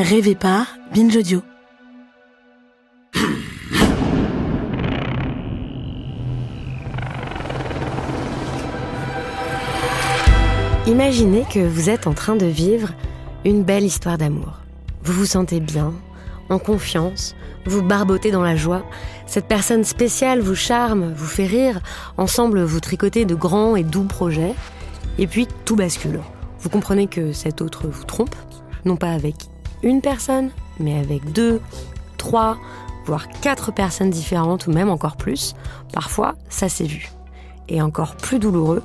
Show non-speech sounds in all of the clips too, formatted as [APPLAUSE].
Rêvez pas, Binge Audio. Imaginez que vous êtes en train de vivre une belle histoire d'amour. Vous vous sentez bien, en confiance, vous barbotez dans la joie. Cette personne spéciale vous charme, vous fait rire. Ensemble, vous tricotez de grands et doux projets. Et puis, tout bascule. Vous comprenez que cet autre vous trompe, non pas avec une personne, mais avec deux, trois, voire quatre personnes différentes ou même encore plus, parfois ça s'est vu. Et encore plus douloureux,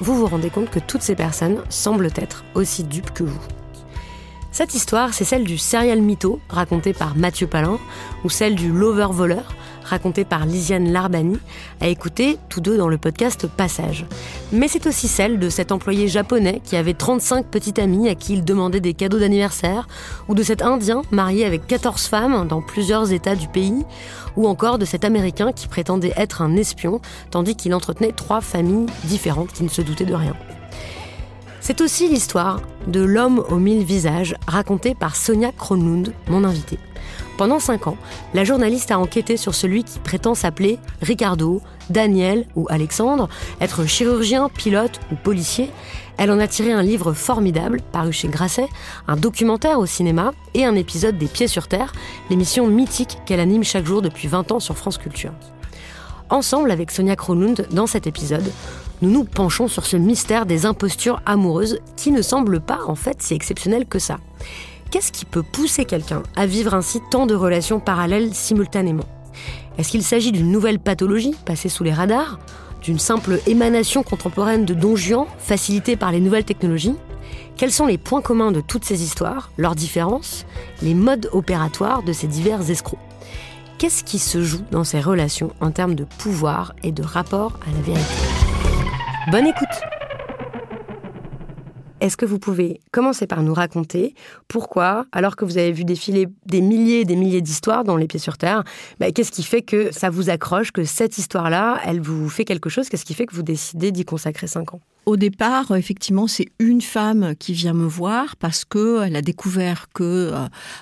vous vous rendez compte que toutes ces personnes semblent être aussi dupes que vous. Cette histoire, c'est celle du serial mytho raconté par Mathieu Palin ou celle du lover voleur racontée par Lisiane Larbani, à écouter tous deux dans le podcast Passage. Mais c'est aussi celle de cet employé japonais qui avait 35 petites amies à qui il demandait des cadeaux d'anniversaire, ou de cet Indien marié avec 14 femmes dans plusieurs États du pays, ou encore de cet Américain qui prétendait être un espion, tandis qu'il entretenait trois familles différentes qui ne se doutaient de rien. C'est aussi l'histoire de l'homme aux mille visages racontée par Sonia Kronlund, mon invitée. Pendant 5 ans, la journaliste a enquêté sur celui qui prétend s'appeler Ricardo, Daniel ou Alexandre, être chirurgien, pilote ou policier. Elle en a tiré un livre formidable, paru chez Grasset, un documentaire au cinéma et un épisode des Pieds sur Terre, l'émission mythique qu'elle anime chaque jour depuis 20 ans sur France Culture. Ensemble avec Sonia Kronlund, dans cet épisode, nous nous penchons sur ce mystère des impostures amoureuses qui ne semble pas en fait si exceptionnel que ça qu'est-ce qui peut pousser quelqu'un à vivre ainsi tant de relations parallèles simultanément Est-ce qu'il s'agit d'une nouvelle pathologie passée sous les radars D'une simple émanation contemporaine de Don Juan facilitée par les nouvelles technologies Quels sont les points communs de toutes ces histoires, leurs différences, les modes opératoires de ces divers escrocs Qu'est-ce qui se joue dans ces relations en termes de pouvoir et de rapport à la vérité Bonne écoute est-ce que vous pouvez commencer par nous raconter pourquoi, alors que vous avez vu défiler des milliers et des milliers d'histoires dans Les Pieds sur Terre, bah, qu'est-ce qui fait que ça vous accroche, que cette histoire-là, elle vous fait quelque chose Qu'est-ce qui fait que vous décidez d'y consacrer 5 ans au départ, effectivement, c'est une femme qui vient me voir parce que elle a découvert que euh,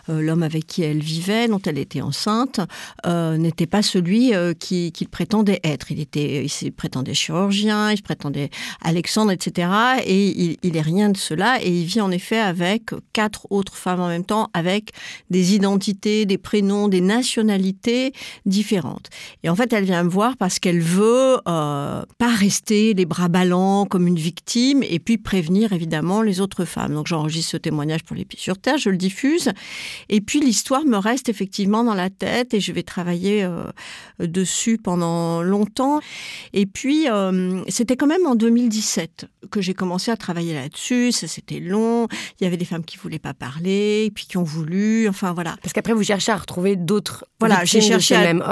euh, l'homme avec qui elle vivait, dont elle était enceinte, euh, n'était pas celui qu'il prétendait être. Il était, il se prétendait chirurgien, il se prétendait Alexandre, etc. Et il, il est rien de cela. Et il vit en effet avec quatre autres femmes en même temps, avec des identités, des prénoms, des nationalités différentes. Et en fait, elle vient me voir parce qu'elle veut pas rester les bras ballants comme une victime et puis prévenir évidemment les autres femmes. Donc j'enregistre ce témoignage pour les pieds sur terre, je le diffuse et puis l'histoire me reste effectivement dans la tête et je vais travailler euh, dessus pendant longtemps. Et puis euh, c'était quand même en 2017 que j'ai commencé à travailler là-dessus, ça c'était long, il y avait des femmes qui voulaient pas parler et puis qui ont voulu, enfin voilà. Parce qu'après vous cherchez à retrouver d'autres voilà, j'ai cherché à même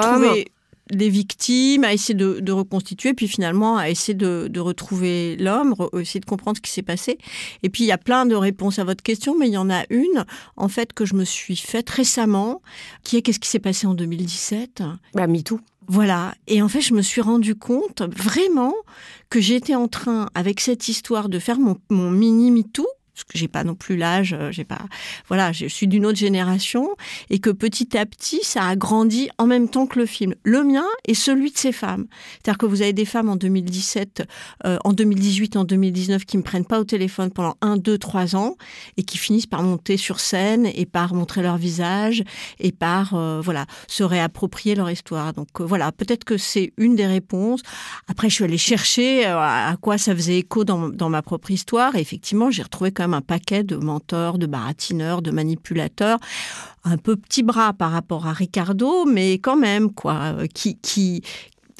les victimes, à essayer de, de, reconstituer, puis finalement à essayer de, retrouver l'homme, essayer de comprendre ce qui s'est passé. Et puis il y a plein de réponses à votre question, mais il y en a une en fait que je me suis faite récemment, qui est qu'est-ce qui s'est passé en 2017 Bah MeToo. Voilà. Et en fait, je me suis rendu compte vraiment que j'étais en train, avec cette histoire, de faire mon, mon mini MeToo, parce que j'ai pas non plus l'âge, euh, j'ai pas, voilà, je suis d'une autre génération et que petit à petit, ça a grandi en même temps que le film, le mien et celui de ces femmes. C'est-à-dire que vous avez des femmes en 2017, euh, en 2018, en 2019 qui me prennent pas au téléphone pendant un, deux, trois ans et qui finissent par monter sur scène et par montrer leur visage et par, euh, voilà, se réapproprier leur histoire. Donc voilà, peut-être que c'est une des réponses. Après, je suis allée chercher à quoi ça faisait écho dans, dans ma propre histoire et effectivement, j'ai retrouvé un paquet de menteurs, de baratineurs, de manipulateurs, un peu petit bras par rapport à Ricardo, mais quand même, quoi, euh, qui,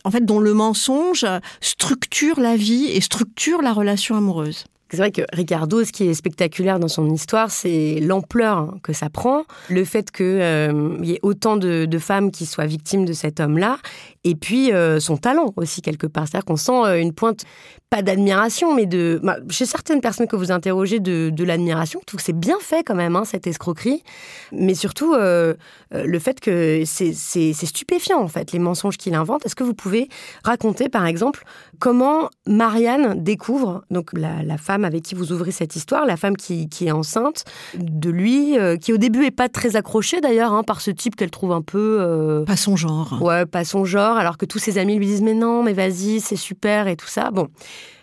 en fait, dont le mensonge structure la vie et structure la relation amoureuse. C'est vrai que Ricardo, ce qui est spectaculaire dans son histoire, c'est l'ampleur que ça prend, le fait qu'il euh, y ait autant de, de, femmes qui soient victimes de cet homme-là, et puis euh, son talent aussi, quelque part. C'est-à-dire qu'on sent euh, une pointe, pas d'admiration, mais de. Bah, chez certaines personnes que vous interrogez, de, l'admiration. tout que c'est bien fait quand même, hein, cette escroquerie. Mais surtout, euh, le fait que c'est stupéfiant, en fait, les mensonges qu'il invente. Est-ce que vous pouvez raconter, par exemple, comment Marianne découvre, donc la, femme avec qui vous ouvrez cette histoire, la femme qui, est enceinte de lui, qui au début est pas très accrochée d'ailleurs hein, par ce type qu'elle trouve un peu. Pas son genre. Ouais, pas son genre alors que tous ses amis lui disent mais non, mais vas-y, c'est super et tout ça. Bon,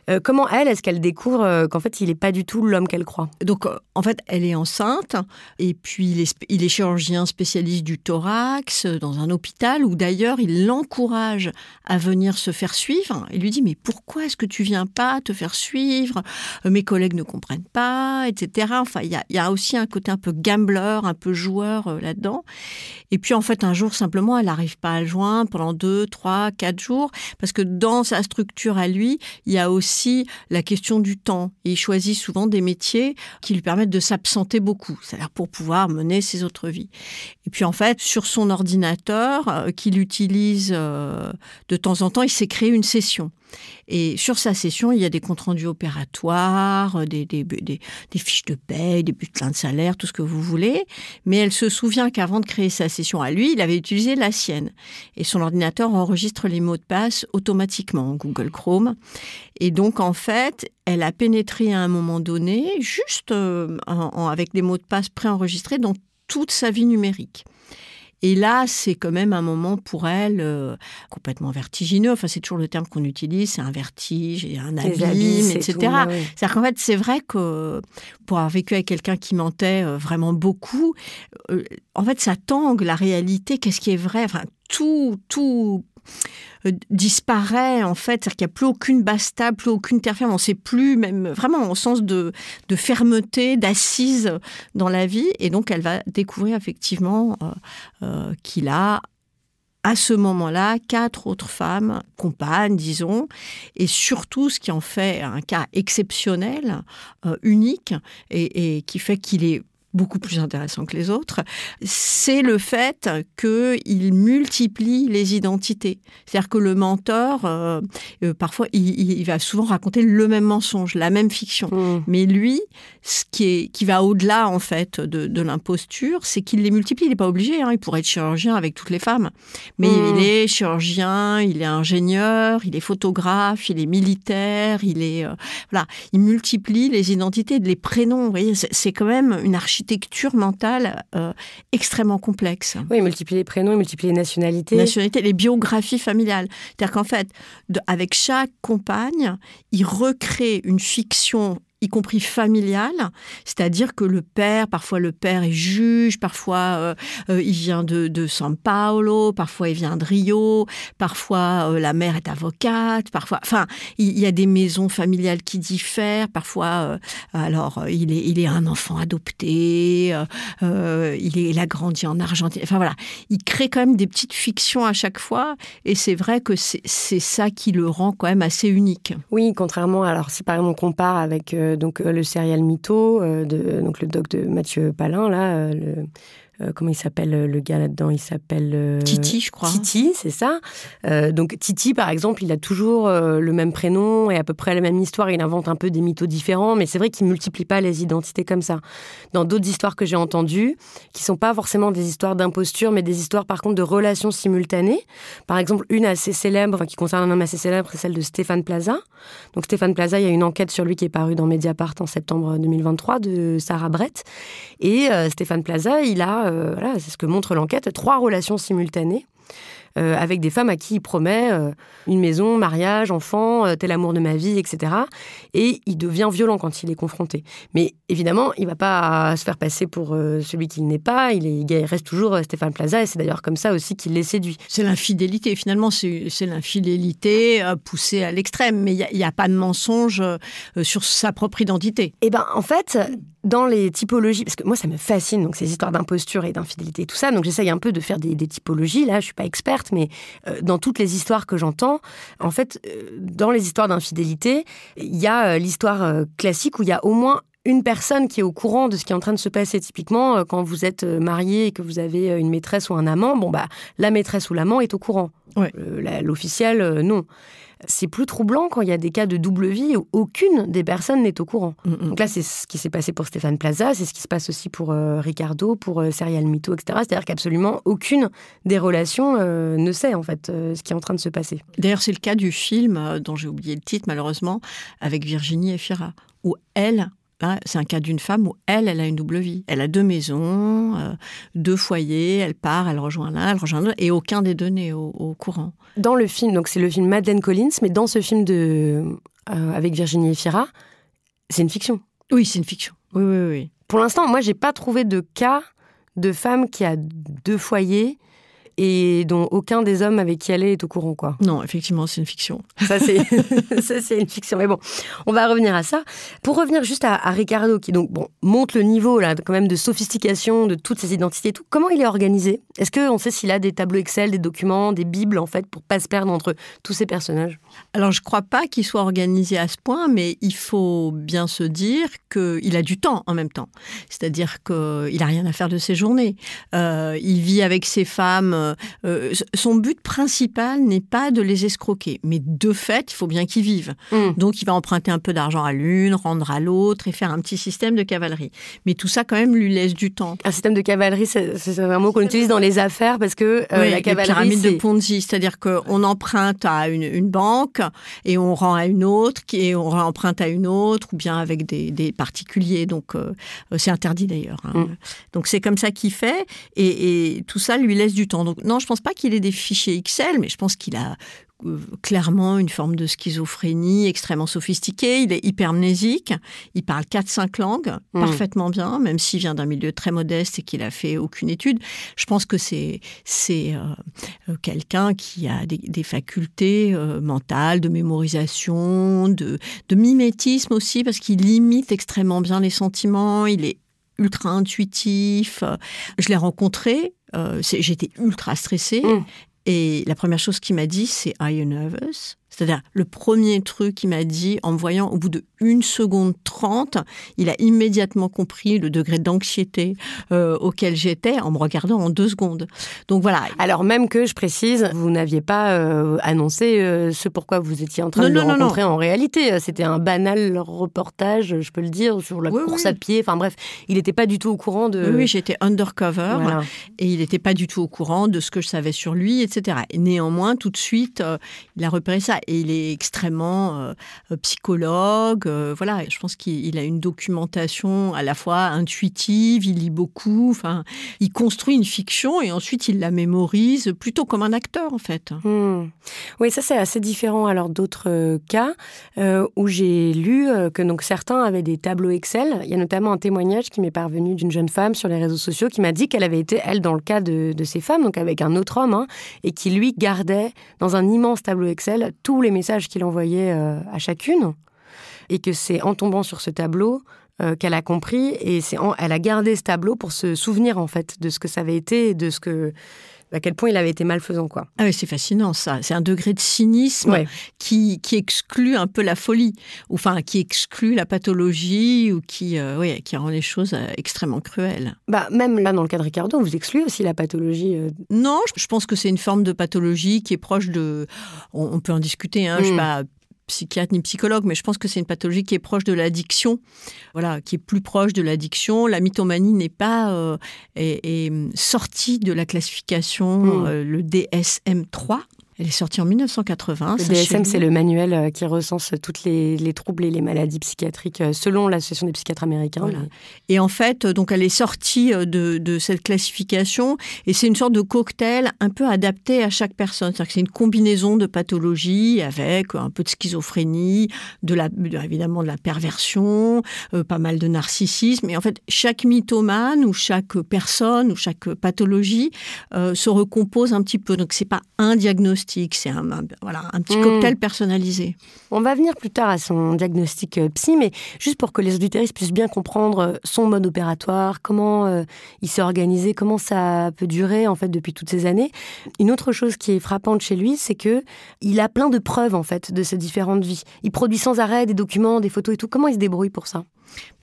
euh, comment elle, est-ce qu'elle découvre euh, qu'en fait, il n'est pas du tout l'homme qu'elle croit Donc, euh, en fait, elle est enceinte et puis il est, chirurgien spécialiste du thorax dans un hôpital où d'ailleurs il l'encourage à venir se faire suivre. Il lui dit mais pourquoi est-ce que tu viens pas te faire suivre Mes collègues ne comprennent pas, etc. Enfin, il y a, aussi un côté un peu gambler, un peu joueur là-dedans. Et puis en fait, un jour simplement, elle n'arrive pas à joindre pendant deux, trois, quatre jours parce que dans sa structure à lui, il y a aussi la question du temps. Et il choisit souvent des métiers qui lui permettent de s'absenter beaucoup, c'est-à-dire pour pouvoir mener ses autres vies. Et puis en fait, sur son ordinateur, euh, qu'il utilise euh, de temps en temps, il s'est créé une session. Et sur sa session, il y a des comptes rendus opératoires, euh, des, fiches de paie, des bulletins de salaire, tout ce que vous voulez. Mais elle se souvient qu'avant de créer sa session à lui, il avait utilisé la sienne. Et son ordinateur enregistre les mots de passe automatiquement en Google Chrome. Et donc, en fait, elle a pénétré à un moment donné, juste euh, avec des mots de passe préenregistrés dans toute sa vie numérique. Et là, c'est quand même un moment pour elle euh, complètement vertigineux. Enfin, c'est toujours le terme qu'on utilise, c'est un vertige et un abîme, etc. cest fait, c'est vrai que pour avoir vécu avec quelqu'un qui mentait euh, vraiment beaucoup, euh, en fait, ça tangue la réalité, qu'est-ce qui est vrai, tout, tout euh, disparaît en fait, c'est-à-dire qu'il n'y a plus aucune base stable, plus aucune terre ferme, on ne sait plus, même vraiment au sens de, fermeté, d'assise dans la vie, et donc elle va découvrir effectivement euh, euh, qu'il a à ce moment-là quatre autres femmes, compagnes, disons, et surtout ce qui en fait un cas exceptionnel, unique, et, qui fait qu'il est beaucoup plus intéressant que les autres, c'est le fait qu'il multiplie les identités. C'est-à-dire que le mentor, euh, euh, parfois, il, va souvent raconter le même mensonge, la même fiction. Hmm. Mais lui, ce qui, est, qui va au-delà, en fait, de, l'imposture, c'est qu'il les multiplie. Il n'est pas obligé. Hein. Il pourrait être chirurgien avec toutes les femmes. Mais hmm. il est chirurgien, il est ingénieur, il est photographe, il est militaire, il est... Euh, voilà. Il multiplie les identités, les prénoms. c'est quand même une architecture architecture mentale euh, extrêmement complexe. Oui, multiplier les prénoms, multiplier les nationalités. Nationalités, les biographies familiales. C'est-à-dire qu'en fait, avec chaque compagne, il recrée une fiction y compris familial, c'est-à-dire que le père, parfois le père est juge, parfois euh, euh, il vient de, de San Paolo, parfois il vient de Rio, parfois euh, la mère est avocate, parfois, enfin, il y a des maisons familiales qui diffèrent, parfois, alors il est, il est un enfant adopté, il, est, il a grandi en Argentine, enfin voilà, il crée quand même des petites fictions à chaque fois, et c'est vrai que c'est ça qui le rend quand même assez unique. Oui, contrairement, alors c'est pareil exemple on compare avec euh, donc euh, le serial Mytho, euh, de, donc le doc de Mathieu Palin, là, le, euh, comment il s'appelle euh, le gars là-dedans Il s'appelle euh, Titi, je crois. Titi, c'est ça. donc Titi, par exemple, il a toujours le même prénom et à peu près la même histoire. Il invente un peu des mythos différents, mais c'est vrai qu'il ne multiplie pas les identités comme ça. Dans d'autres histoires que j'ai entendues, qui sont pas forcément des histoires d'imposture, mais des histoires par contre de relations simultanées. Par exemple, une assez célèbre, qui concerne un homme assez célèbre, c'est celle de Stéphane Plaza. Donc Stéphane Plaza, il y a une enquête sur lui qui est parue dans Mediapart en septembre 2023 de Sarah Brett. Et Stéphane Plaza, il a euh, voilà, c'est ce que montre l'enquête, trois relations simultanées. Euh, avec des femmes à qui il promet euh, une maison, mariage, enfant, tel amour de ma vie, etc. Et il devient violent quand il est confronté. Mais évidemment, il ne va pas se faire passer pour celui qu'il n'est pas. Il, reste toujours Stéphane Plaza et c'est d'ailleurs comme ça aussi qu'il les séduit. C'est l'infidélité. Finalement, c'est l'infidélité poussée à l'extrême. Mais il n'y a, a, pas de mensonge sur sa propre identité. Eh bien, en fait, dans les typologies, parce que moi ça me fascine, donc ces histoires d'imposture et d'infidélité tout ça, donc j'essaye un peu de faire des, typologies, là je suis pas experte, mais euh, dans toutes les histoires que j'entends, en fait, euh, dans les histoires d'infidélité, il y a euh, l'histoire classique où il y a au moins une personne qui est au courant de ce qui est en train de se passer. Typiquement, quand vous êtes marié et que vous avez une maîtresse ou un amant, bon bah la maîtresse ou l'amant est au courant. L'officiel, non. C'est plus troublant quand il y a des cas de double vie où aucune des personnes n'est au courant. Mm, mm. Donc là, c'est ce qui s'est passé pour Stéphane Plaza, c'est ce qui se passe aussi pour euh, Ricardo, pour euh, Serial Mito, etc. C'est-à-dire qu'absolument aucune des relations euh, ne sait en fait ce qui est en train de se passer. D'ailleurs, c'est le cas du film dont j'ai oublié le titre malheureusement, avec Virginie Efira, où elle Hein, c'est un cas d'une femme où elle, elle a une double vie. Elle a deux maisons, euh, deux foyers, elle part, elle rejoint l'un, elle rejoint l'autre, et aucun des deux n'est au, courant. Dans le film, donc c'est le film Madeleine Collins, mais dans ce film de, euh, avec Virginie Efira, c'est une fiction. Oui, c'est une fiction. Oui, oui, oui. Pour l'instant, moi, j'ai pas trouvé de cas de femme qui a deux foyers et dont aucun des hommes avec qui elle est au courant, quoi. Non, effectivement, c'est une fiction. [LAUGHS] [LAUGHS] Ça, c'est, une fiction. Mais bon, on va revenir à ça. Pour revenir juste à, Ricardo, qui donc, bon, monte le niveau, là, quand même, de sophistication de toutes ses identités et tout. Comment il est organisé Est-ce qu'on sait s'il a des tableaux Excel, des documents, des bibles, en fait, pour pas se perdre entre tous ces personnages Alors, je crois pas qu'il soit organisé à ce point, mais il faut bien se dire qu'il a du temps en même temps. C'est-à-dire qu'il a rien à faire de ses journées. Euh, il vit avec ses femmes euh, euh, son but principal n'est pas de les escroquer, mais de fait, il faut bien qu'ils vivent. Mm. Donc il va emprunter un peu d'argent à l'une, rendre à l'autre et faire un petit système de cavalerie. Mais tout ça, quand même, lui laisse du temps. Un système de cavalerie, c'est un mot qu'on utilise dans les affaires parce que euh, oui, la cavalerie. pyramide de Ponzi, c'est-à-dire qu'on emprunte à une, banque et on rend à une autre, et on emprunte à une autre, ou bien avec des, particuliers. Donc c'est interdit d'ailleurs. Hein. Mm. Donc c'est comme ça qu'il fait et, et tout ça lui laisse du temps. Donc non, je pense pas qu'il ait des fichiers Excel, mais je pense qu'il a euh, clairement une forme de schizophrénie extrêmement sophistiquée. Il est hypermnésique. Il parle 4-5 langues hmm. parfaitement bien, même s'il vient d'un milieu très modeste et qu'il a fait aucune étude. Je pense que c'est euh, euh, quelqu'un qui a des, facultés mentales, de mémorisation, de, de mimétisme aussi, parce qu'il limite extrêmement bien les sentiments. Il est ultra intuitif. Je l'ai rencontré euh, j'étais ultra stressée. Mm. Et la première chose qu'il m'a dit, c'est Are you nervous c'est-à-dire, le premier truc qu'il m'a dit, en me voyant au bout de 1 seconde 30, il a immédiatement compris le degré d'anxiété euh, auquel j'étais en me regardant en deux secondes. Donc voilà. Alors même que, je précise, vous n'aviez pas euh, annoncé euh, ce pourquoi vous étiez en train de non, le rencontrer en réalité. C'était un banal reportage, je peux le dire, sur la course à pied. Enfin bref, il n'était pas du tout au courant de... Oui, j'étais undercover et il n'était pas du tout au courant de ce que je savais sur lui, etc. néanmoins, tout de suite, il a repéré ça et il est extrêmement euh, euh, psychologue. Euh, voilà, je pense qu'il a une documentation à la fois intuitive, il lit beaucoup, enfin, il construit une fiction et ensuite il la mémorise plutôt comme un acteur en fait. Hmm. Oui, ça c'est assez différent alors d'autres cas où j'ai lu que donc certains avaient des tableaux Excel. Il y a notamment un témoignage qui m'est parvenu d'une jeune femme sur les réseaux sociaux qui m'a dit qu'elle avait été elle dans le cas de, ces femmes donc avec un autre homme hein, et qui lui gardait dans un immense tableau Excel tout les messages qu'il envoyait euh, à chacune, et que c'est en tombant sur ce tableau euh, qu'elle a compris et c'est elle a gardé ce tableau pour se souvenir en fait de ce que ça avait été de ce que à quel point il avait été malfaisant. Quoi. Ah oui, c'est fascinant ça. C'est un degré de cynisme qui, exclut un peu la folie, ou enfin qui exclut la pathologie, ou qui, euh, qui rend les choses euh, extrêmement cruelles. Bah, même là, dans le cas de Ricardo, vous excluez aussi la pathologie. Euh. Non, je pense que c'est une forme de pathologie qui est proche de. On, peut en discuter, hein, je hmm. sais pas, psychiatre ni psychologue, mais je pense que c'est une pathologie qui est proche de l'addiction, voilà, qui est plus proche de l'addiction. La mythomanie n'est pas euh, mm, sortie de la classification, hmm. euh, le DSM-3, elle est sortie en 1980. Le DSM, c'est le manuel euh, qui recense toutes les, troubles et les maladies psychiatriques euh, selon l'association des psychiatres américains. Et en fait, euh, donc elle est sortie de, cette classification et c'est une sorte de cocktail un peu adapté à chaque personne. C'est-à-dire que c'est une combinaison de pathologies avec un peu de schizophrénie, de la, évidemment de la perversion, pas mal de narcissisme. Et en fait, chaque mythomane ou chaque personne ou chaque pathologie se recompose un petit peu. Donc c'est pas un diagnostic c'est un, voilà, un petit hmm. cocktail personnalisé. On va venir plus tard à son diagnostic euh, psy, mais juste pour que les auditeurs puissent bien comprendre euh, son mode opératoire, comment euh, il s'est organisé, comment ça peut durer en fait depuis toutes ces années. Une autre chose qui est frappante chez lui, c'est que il a plein de preuves en fait de ses différentes vies. Il produit sans arrêt des documents, des photos et tout. Comment il se débrouille pour ça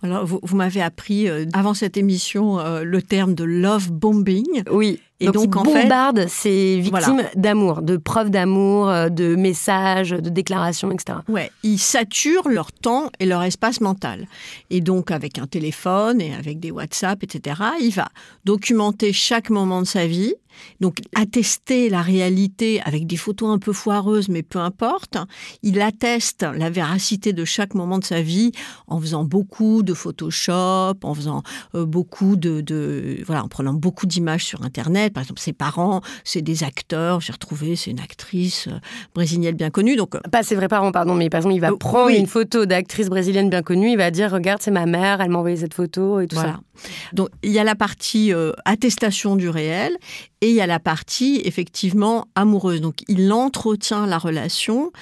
vous, m'avez appris euh, avant cette émission euh, le terme de love bombing. Oui. Et donc, en il bombarde victimes d'amour, de preuves d'amour, euh, de messages, de déclarations, etc. Oui, ils saturent leur temps et leur espace mental. Et donc avec un téléphone et avec des WhatsApp, etc. Il va documenter chaque moment de sa vie donc, attester la réalité avec des photos un peu foireuses, mais peu importe. Il atteste la véracité de chaque moment de sa vie en faisant beaucoup de Photoshop, en faisant euh, beaucoup de, voilà, en prenant beaucoup d'images sur Internet. Par exemple, ses parents, c'est des acteurs. J'ai retrouvé, c'est une actrice euh, brésilienne bien connue. Donc, euh, pas ses vrais parents, pardon, mais par exemple, il va prendre une photo d'actrice brésilienne bien connue. Il va dire, regarde, c'est ma mère, elle m'a envoyé cette photo et tout ça. Donc, il y a la partie attestation du réel et il y a la partie effectivement amoureuse. Donc il entretient la relation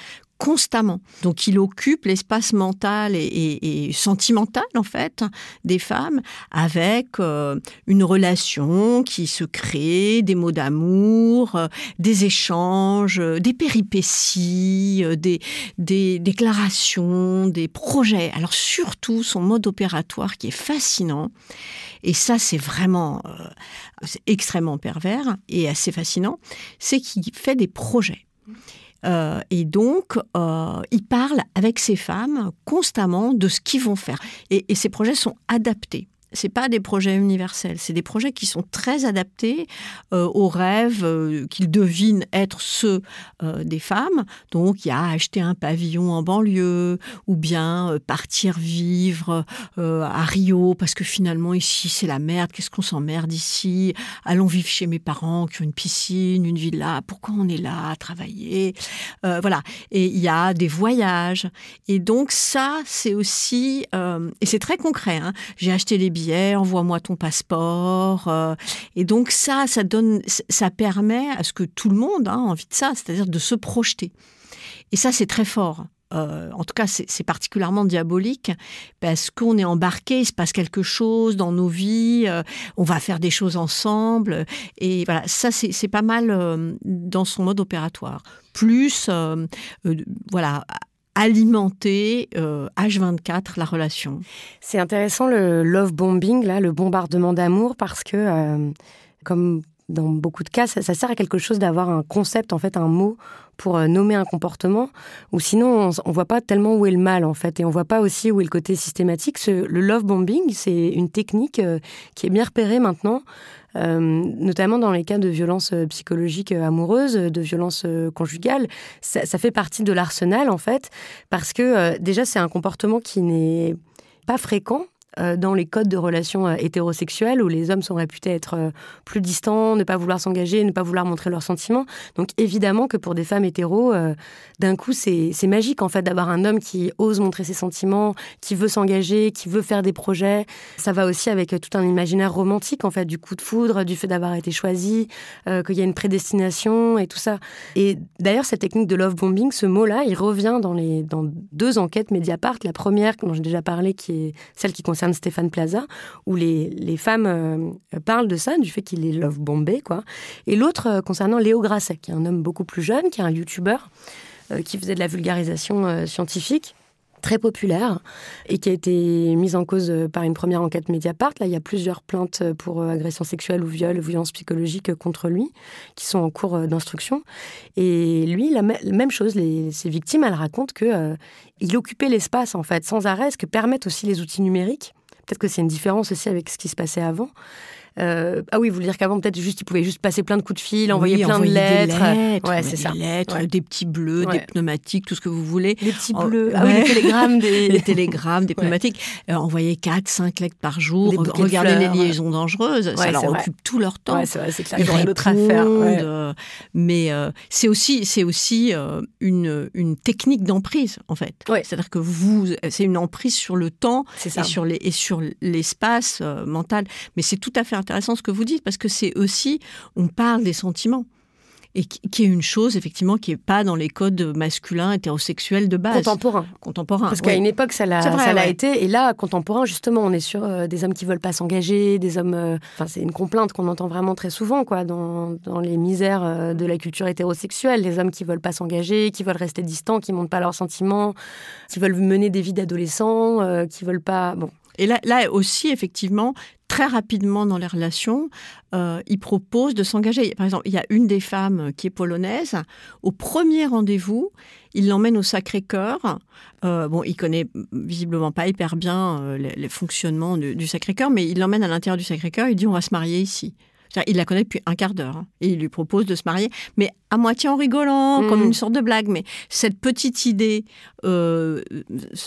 constamment. Donc il occupe l'espace mental et, sentimental en fait des femmes avec euh, une relation qui se crée, des mots d'amour, euh, des échanges, euh, des péripéties, des, des déclarations, des projets. Alors surtout son mode opératoire qui est fascinant et ça c'est vraiment extrêmement pervers et assez fascinant, c'est qu'il fait des projets. Euh, et donc, euh, il parle avec ces femmes constamment de ce qu'ils vont faire. Et, et, ces projets sont adaptés c'est pas des projets universels, c'est des projets qui sont très adaptés euh, aux rêves euh, qu'ils devinent être ceux euh, des femmes. Donc, il y a acheter un pavillon en banlieue, ou bien partir vivre à Rio, parce que finalement, ici, c'est la merde, qu'est-ce qu'on s'emmerde ici Allons vivre chez mes parents qui ont une piscine, une villa, pourquoi on est là à travailler Voilà. Et il y a des voyages. Et donc, ça, c'est aussi... et c'est très concret. Hein. J'ai acheté les billets envoie-moi ton passeport. Euh, et donc ça, ça donne, ça permet à ce que tout le monde hein, a envie de ça, c'est-à-dire de se projeter. Et ça, c'est très fort. Euh, en tout cas, c'est particulièrement diabolique parce qu'on est embarqué, il se passe quelque chose dans nos vies, euh, on va faire des choses ensemble. Et voilà, ça, c'est pas mal dans son mode opératoire. Plus, voilà, alimenter H24 euh, la relation. C'est intéressant le love bombing, là, le bombardement d'amour, parce que, euh, comme dans beaucoup de cas, ça, sert à quelque chose d'avoir un concept, en fait, un mot pour euh, nommer un comportement, ou sinon on ne voit pas tellement où est le mal en fait, et on ne voit pas aussi où est le côté systématique. le love bombing, c'est une technique qui est bien repérée maintenant euh, notamment dans les cas de violences euh, psychologiques euh, amoureuses, de violences conjugales. Ça, fait partie de l'arsenal, en fait, parce que déjà, c'est un comportement qui n'est pas fréquent euh, dans les codes de relations euh, hétérosexuelles où les hommes sont réputés être euh, plus distants, ne pas vouloir s'engager, ne pas vouloir montrer leurs sentiments. Donc évidemment que pour des femmes hétéros, d'un coup, c'est magique en fait d'avoir un homme qui ose montrer ses sentiments, qui veut s'engager, qui veut faire des projets. Ça va aussi avec tout un imaginaire romantique en fait du coup de foudre, du fait d'avoir été choisi, qu'il y a une prédestination et tout ça. Et d'ailleurs, cette technique de love bombing, ce mot-là, il revient dans, les, dans deux enquêtes Mediapart. La première, dont j'ai déjà parlé, qui est celle qui concerne de Stéphane Plaza, où les, femmes euh, parlent de ça, du fait qu'il est love bombé, quoi. Et l'autre euh, concernant Léo Grasset, qui est un homme beaucoup plus jeune, qui est un youtubeur, euh, qui faisait de la vulgarisation scientifique très populaire et qui a été mise en cause euh, par une première enquête Mediapart. Là, il y a plusieurs plaintes pour euh, agression sexuelle ou viol, violence psychologique euh, contre lui, qui sont en cours d'instruction. Et lui, la même chose, les, ses victimes, elles racontent que il occupait l'espace en fait sans arrêt, ce que permettent aussi les outils numériques. Peut-être que c'est une différence aussi avec ce qui se passait avant. Euh, ah oui, vous voulez dire qu'avant, peut-être, juste, ils pouvaient juste passer plein de coups de fil, envoyer plein de lettres. Des lettres, des petits bleus, des pneumatiques, tout ce que vous voulez. Des petits bleus, ah les télégrammes, des, [LAUGHS] télégrammes, des [LAUGHS] pneumatiques. Euh, envoyer 4, 5 lettres par jour, regarder les liaisons dangereuses, ça leur occupe tout leur temps. Ouais, c'est vrai, c'est clair. Ils, euh, mais c'est aussi, c'est aussi une, technique d'emprise, en fait. C'est-à-dire que vous, c'est une emprise sur le temps et sur, et sur l'espace mental. Mais c'est tout à fait intéressant ce que vous dites parce que c'est aussi, on parle des sentiments et qui est une chose effectivement qui n'est pas dans les codes masculins hétérosexuels de base. Contemporain. Contemporain. Parce qu'à une époque ça l'a, ça l'a été et là contemporain justement on est sur euh, des hommes qui veulent pas s'engager, des hommes. Euh, enfin c'est une complainte qu'on entend vraiment très souvent quoi dans, dans les misères euh, de la culture hétérosexuelle, les hommes qui veulent pas s'engager, qui veulent rester distants, qui montrent pas leurs sentiments, qui veulent mener des vies d'adolescents, qui veulent pas bon et là, aussi, effectivement, très rapidement dans les relations, euh, il propose de s'engager. Par exemple, il y a une des femmes qui est polonaise. Au premier rendez-vous, il l'emmène au Sacré-Cœur. Euh, bon, il connaît visiblement pas hyper bien euh, les, fonctionnements du, du Sacré-Cœur, mais il l'emmène à l'intérieur du Sacré-Cœur. Il dit on va se marier ici. Il la connaît depuis un quart d'heure hein, et il lui propose de se marier, mais à moitié en rigolant, comme mm. une sorte de blague. Mais cette petite idée se euh,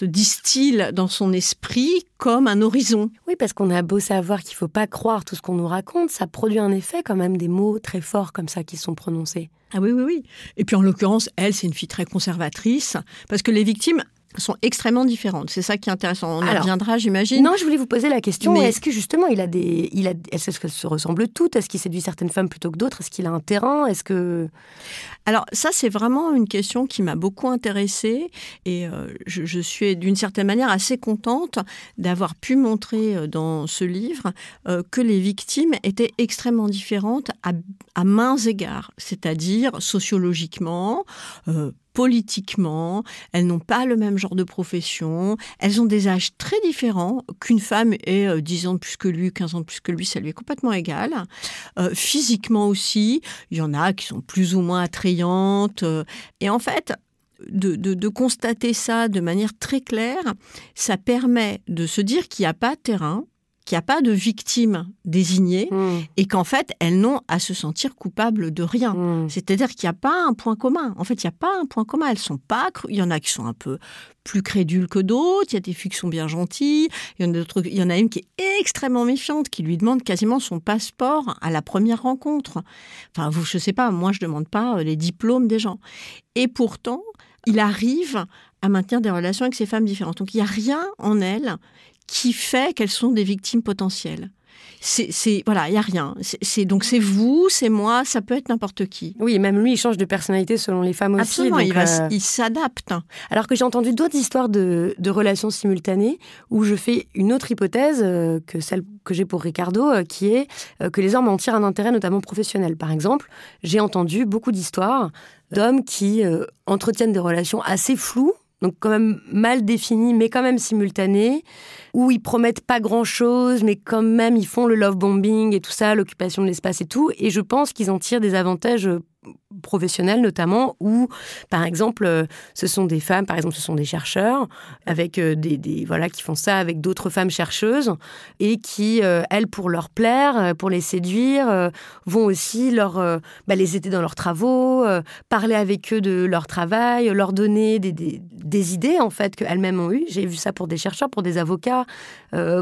distille dans son esprit comme un horizon. Oui, parce qu'on a beau savoir qu'il faut pas croire tout ce qu'on nous raconte, ça produit un effet quand même des mots très forts comme ça qui sont prononcés. Ah oui, oui, oui. Et puis en l'occurrence, elle, c'est une fille très conservatrice, parce que les victimes, sont extrêmement différentes. C'est ça qui est intéressant. On y reviendra, j'imagine. Non, je voulais vous poser la question. Mais... Est-ce que justement, il a des, il a, est-ce qu'elles se ressemblent toutes Est-ce qu'il séduit certaines femmes plutôt que d'autres Est-ce qu'il a un terrain Est-ce que Alors ça, c'est vraiment une question qui m'a beaucoup intéressée et euh, je, suis d'une certaine manière assez contente d'avoir pu montrer euh, dans ce livre euh, que les victimes étaient extrêmement différentes à, à mains égards, c'est-à-dire sociologiquement politiquement, elles n'ont pas le même genre de profession, elles ont des âges très différents, qu'une femme ait 10 euh, ans de plus que lui, 15 ans de plus que lui, ça lui est complètement égal. Euh, physiquement aussi, il y en a qui sont plus ou moins attrayantes. Euh, et en fait, de, de, constater ça de manière très claire, ça permet de se dire qu'il n'y a pas de terrain, qu'il n'y a pas de victime désignée hmm. et qu'en fait, elles n'ont à se sentir coupables de rien. Hmm. C'est-à-dire qu'il n'y a pas un point commun. En fait, il n'y a pas un point commun. Elles sont pas... Il y en a qui sont un peu plus crédules que d'autres, il y a des filles qui sont bien gentilles, il y en a, d'autres, y en a une qui est extrêmement méfiante, qui lui demande quasiment son passeport à la première rencontre. Enfin, vous, je sais pas, moi je ne demande pas euh, les diplômes des gens. Et pourtant, il arrive à maintenir des relations avec ces femmes différentes. Donc il n'y a rien en elles qui fait qu'elles sont des victimes potentielles c'est voilà, il y a rien. C'est donc c'est vous, c'est moi, ça peut être n'importe qui. Oui, même lui, il change de personnalité selon les femmes aussi. Absolument, euh, il s'adapte. Alors que j'ai entendu d'autres histoires de, relations simultanées où je fais une autre hypothèse euh, que celle que j'ai pour Ricardo, euh, qui est que les hommes en tirent un intérêt, notamment professionnel. Par exemple, j'ai entendu beaucoup d'histoires d'hommes qui entretiennent des relations assez floues donc quand même mal définie, mais quand même simultané où ils promettent pas grand-chose, mais quand même ils font le love bombing et tout ça, l'occupation de l'espace et tout, et je pense qu'ils en tirent des avantages euh, professionnels notamment, où, par exemple, euh, ce sont des femmes, par exemple, ce sont des chercheurs avec euh, des, des voilà qui font ça avec d'autres femmes chercheuses et qui, euh, elles, pour leur plaire, pour les séduire, vont aussi leur bah, les aider dans leurs travaux, parler avec eux de leur travail, leur donner des, des, des idées en fait qu'elles-mêmes ont eues. J'ai vu ça pour des chercheurs, pour des avocats,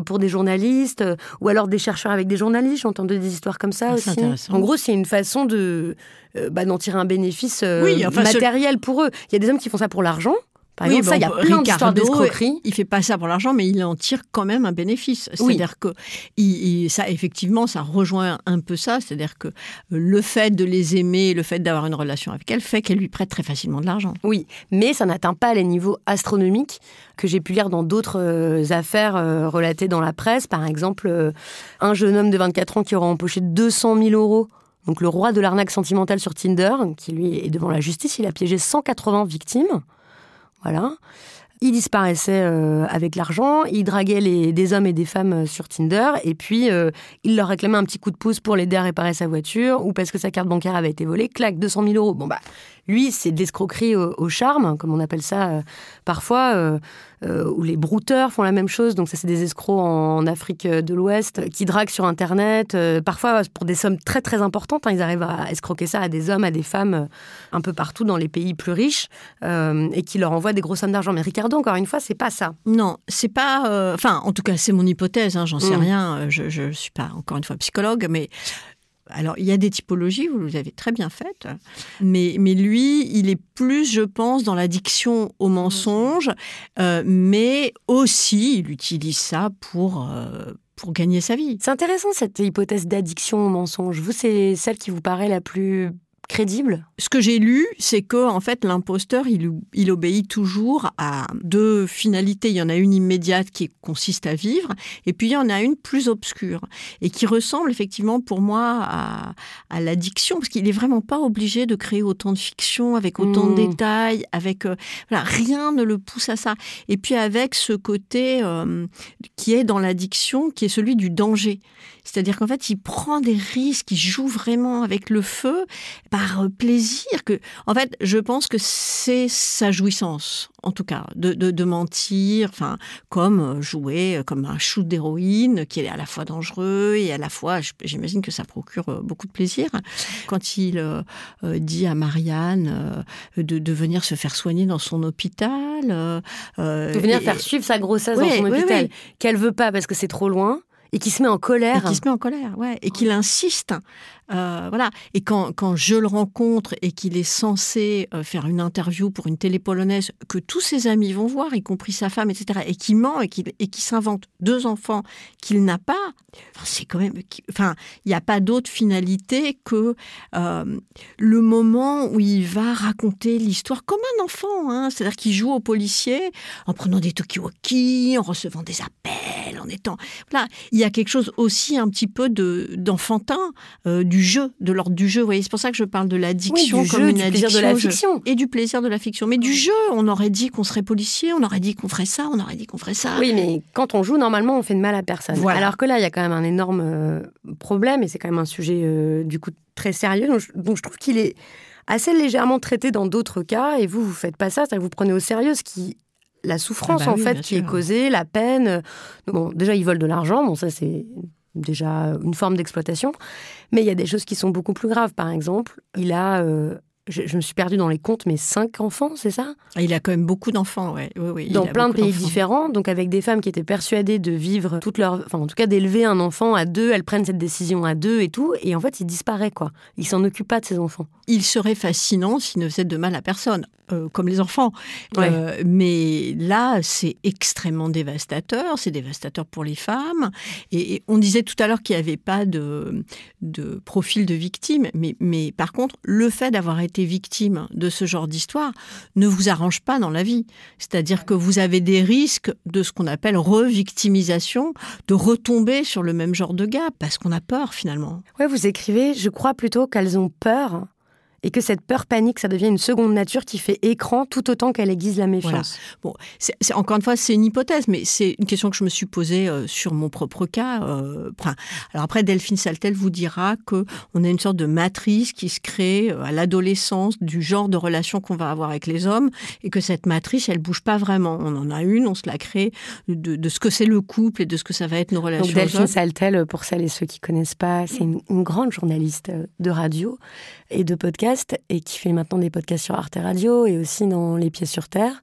pour des journalistes, ou alors des chercheurs avec des journalistes. J'entends des histoires comme ça ah, aussi. En gros, c'est une façon de bah, tirer un bénéfice euh, matériel pour eux. Il y a des hommes qui font ça pour l'argent. Par exemple, ça, il y a plein Ricardo, Il fait pas ça pour l'argent, mais il en tire quand même un bénéfice. C'est-à-dire que ça, effectivement, ça rejoint un peu ça. C'est-à-dire que le fait de les aimer, le fait d'avoir une relation avec elle, fait qu'elle lui prête très facilement de l'argent. Oui, mais ça n'atteint pas les niveaux astronomiques que j'ai pu lire dans d'autres euh, affaires euh, relatées dans la presse. Par exemple, un jeune homme de 24 ans qui aura empoché 200 000 euros donc le roi de l'arnaque sentimentale sur Tinder, qui lui est devant la justice, il a piégé 180 victimes. Voilà. Il disparaissait euh, avec l'argent, il draguait des hommes et des femmes euh, sur Tinder, et puis euh, il leur réclamait un petit coup de pouce pour l'aider à réparer sa voiture, ou parce que sa carte bancaire avait été volée, claque, 200 000 euros. Bon bah, lui, c'est de l'escroquerie au, charme, comme on appelle ça parfois. Euh, où les brouteurs font la même chose. Donc ça, c'est des escrocs en, Afrique de l'Ouest qui draguent sur Internet, euh, parfois pour des sommes très très importantes. Hein, ils arrivent à escroquer ça à des hommes, à des femmes, euh, un peu partout dans les pays plus riches, et qui leur envoient des grosses sommes d'argent. Mais Ricardo, encore une fois, c'est pas ça. Non, c'est pas. Enfin, en tout cas, c'est mon hypothèse. Hein, j'en sais mm. rien. Je, je suis pas encore une fois psychologue, mais alors, il y a des typologies, vous les avez très bien faites, mais, mais lui, il est plus, je pense, dans l'addiction au mensonge, euh, mais aussi, il utilise ça pour... Euh, pour gagner sa vie. C'est intéressant cette hypothèse d'addiction au mensonge. Vous, c'est celle qui vous paraît la plus crédible Ce que j'ai lu, c'est que en fait l'imposteur, il, obéit toujours à deux finalités. Il y en a une immédiate qui consiste à vivre, et puis il y en a une plus obscure et qui ressemble effectivement pour moi à, l'addiction, parce qu'il n'est vraiment pas obligé de créer autant de fiction avec autant de hmm. détails, avec euh, rien ne le pousse à ça. Et puis avec ce côté euh, qui est dans l'addiction, qui est celui du danger. C'est-à-dire qu'en fait, il prend des risques, il joue vraiment avec le feu par euh, plaisir. Que, en fait, je pense que c'est sa jouissance, en tout cas, de, mentir, enfin, comme euh, jouer euh, comme un shoot d'héroïne qui est à la fois dangereux et à la fois, j'imagine que ça procure beaucoup de plaisir. Quand il dit à Marianne de, venir se faire soigner dans son hôpital, de venir faire suivre sa grossesse dans son hôpital, qu'elle veut pas parce que c'est trop loin. Et qui se met en colère. Et qui se met en colère, ouais. Et qu'il insiste euh, voilà. Et quand, je le rencontre et qu'il est censé euh, faire une interview pour une télé polonaise que tous ses amis vont voir, y compris sa femme, etc., et qui ment et qui, s'invente deux enfants qu'il n'a pas, c'est quand même. Enfin, il n'y a pas d'autre finalité que euh, le moment où il va raconter l'histoire comme un enfant, hein. c'est-à-dire qu'il joue au policier en prenant des tokiwaki, en recevant des appels, en étant. Là, il y a quelque chose aussi un petit peu de d'enfantin du jeu, de l'ordre du jeu. Vous voyez, c'est pour ça que je parle de l'addiction du plaisir de la fiction et du plaisir de la fiction. Mais du jeu, on aurait dit qu'on serait policier, on aurait dit qu'on ferait ça, on aurait dit qu'on ferait ça. Oui, mais quand on joue, normalement, on fait de mal à personne. Alors que là, il y a quand même un énorme euh, problème et c'est quand même un sujet euh, du coup très sérieux. Donc je, trouve qu'il est assez légèrement traité dans d'autres cas et vous, vous faites pas ça, c'est-à-dire que vous prenez au sérieux ce qui la souffrance ah bah en fait qui est causée, la peine. Bon, déjà ils volent de l'argent, bon ça c'est déjà une forme d'exploitation. Mais il y a des choses qui sont beaucoup plus graves. Par exemple, il a, euh, je, me suis perdue dans les comptes, mais cinq enfants, c'est ça ah, Il a quand même beaucoup d'enfants, oui, Dans plein de pays différents, donc avec des femmes qui étaient persuadées de vivre toute leur, enfin en tout cas d'élever un enfant à deux, elles prennent cette décision à deux et tout, et en fait il disparaît quoi. Il s'en occupe pas de ses enfants. Il serait fascinant s'il ne faisait de mal à personne. Euh, comme les enfants. Euh, mais là, c'est extrêmement dévastateur. C'est dévastateur pour les femmes. Et, on disait tout à l'heure qu'il n'y avait pas de, profil de victime. Mais, par contre, le fait d'avoir été victime de ce genre d'histoire ne vous arrange pas dans la vie. C'est-à-dire que vous avez des risques de ce qu'on appelle revictimisation, de retomber sur le même genre de gars, parce qu'on a peur finalement. Oui, vous écrivez, je crois plutôt qu'elles ont peur et que cette peur panique, ça devient une seconde nature qui fait écran tout autant qu'elle aiguise la méfiance. Bon, encore une fois, c'est une hypothèse, mais c'est une question que je me suis posée euh, sur mon propre cas. Euh, alors après, Delphine Saltel vous dira que on a une sorte de matrice qui se crée euh, à l'adolescence du genre de relation qu'on va avoir avec les hommes et que cette matrice, elle bouge pas vraiment. On en a une, on se la crée de, ce que c'est le couple et de ce que ça va être nos relations. Donc Delphine Saltel, pour celles et ceux qui connaissent pas, c'est une grande journaliste de radio et de podcast et qui fait maintenant des podcasts sur Arte Radio et aussi dans Les Pieds sur Terre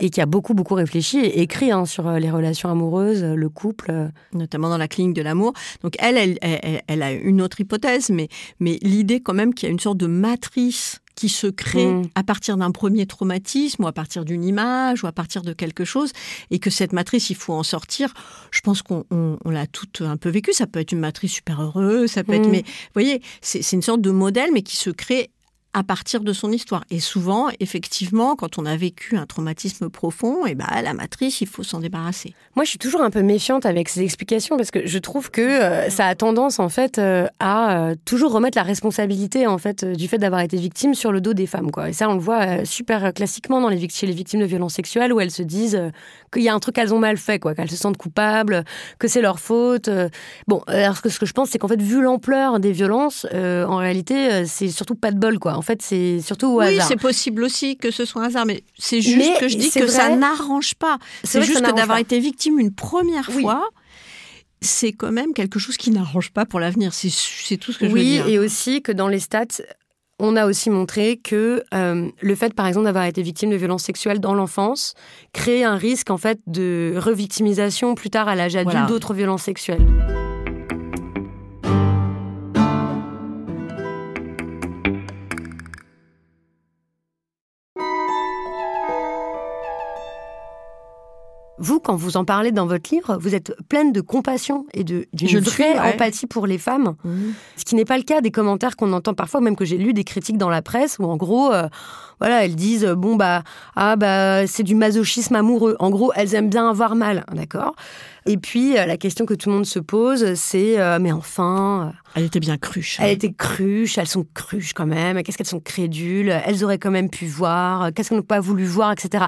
et qui a beaucoup, beaucoup réfléchi et écrit hein, sur euh, les relations amoureuses, euh, le couple. Euh. Notamment dans la clinique de l'amour. Donc elle elle, elle, a une autre hypothèse, mais, mais l'idée quand même qu'il y a une sorte de matrice qui se crée mm. à partir d'un premier traumatisme ou à partir d'une image ou à partir de quelque chose et que cette matrice, il faut en sortir. Je pense qu'on l'a toute un peu vécu. Ça peut être une matrice super heureuse, ça peut être... Mm. Mais vous voyez, c'est une sorte de modèle, mais qui se crée à partir de son histoire. Et souvent, effectivement, quand on a vécu un traumatisme profond, et eh ben, la matrice, il faut s'en débarrasser. Moi, je suis toujours un peu méfiante avec ces explications parce que je trouve que euh, ça a tendance, en fait, euh, à euh, toujours remettre la responsabilité, en fait, du fait d'avoir été victime sur le dos des femmes, quoi. Et ça, on le voit super classiquement dans les chez les victimes de violences sexuelles où elles se disent qu'il y a un truc qu'elles ont mal fait, quoi, qu'elles se sentent coupables, que c'est leur faute. Bon, alors que ce que je pense, c'est qu'en fait, vu l'ampleur des violences, en réalité, c'est surtout pas de bol, quoi. En fait, c'est surtout au hasard. Oui, c'est possible aussi que ce soit un hasard, mais c'est juste que je dis que ça n'arrange pas. C'est juste que, d'avoir été victime une première fois c'est quand même quelque chose qui n'arrange pas pour l'avenir. C'est tout ce que je veux dire. Oui, et aussi que dans les stats, on a aussi montré que euh, le fait, par exemple, d'avoir été victime de violences sexuelles dans l'enfance crée un risque en fait de revictimisation plus tard à l'âge adulte d'autres violences sexuelles. vous, quand vous en parlez dans votre livre, vous êtes pleine de compassion et d'une vraie empathie pour les femmes, mmh. ce qui n'est pas le cas des commentaires qu'on entend parfois, même que j'ai lu des critiques dans la presse où en gros, euh, voilà, elles disent euh, bon bah ah bah c'est du masochisme amoureux. En gros, elles aiment bien avoir mal, d'accord. Et puis euh, la question que tout le monde se pose, c'est mais enfin. Elle était bien cruche. Elle était cruche. Elles sont cruches quand même. Qu'est-ce qu'elles sont crédules. Elles auraient quand même pu voir. Qu'est-ce qu'elles n'ont pas voulu voir, etc.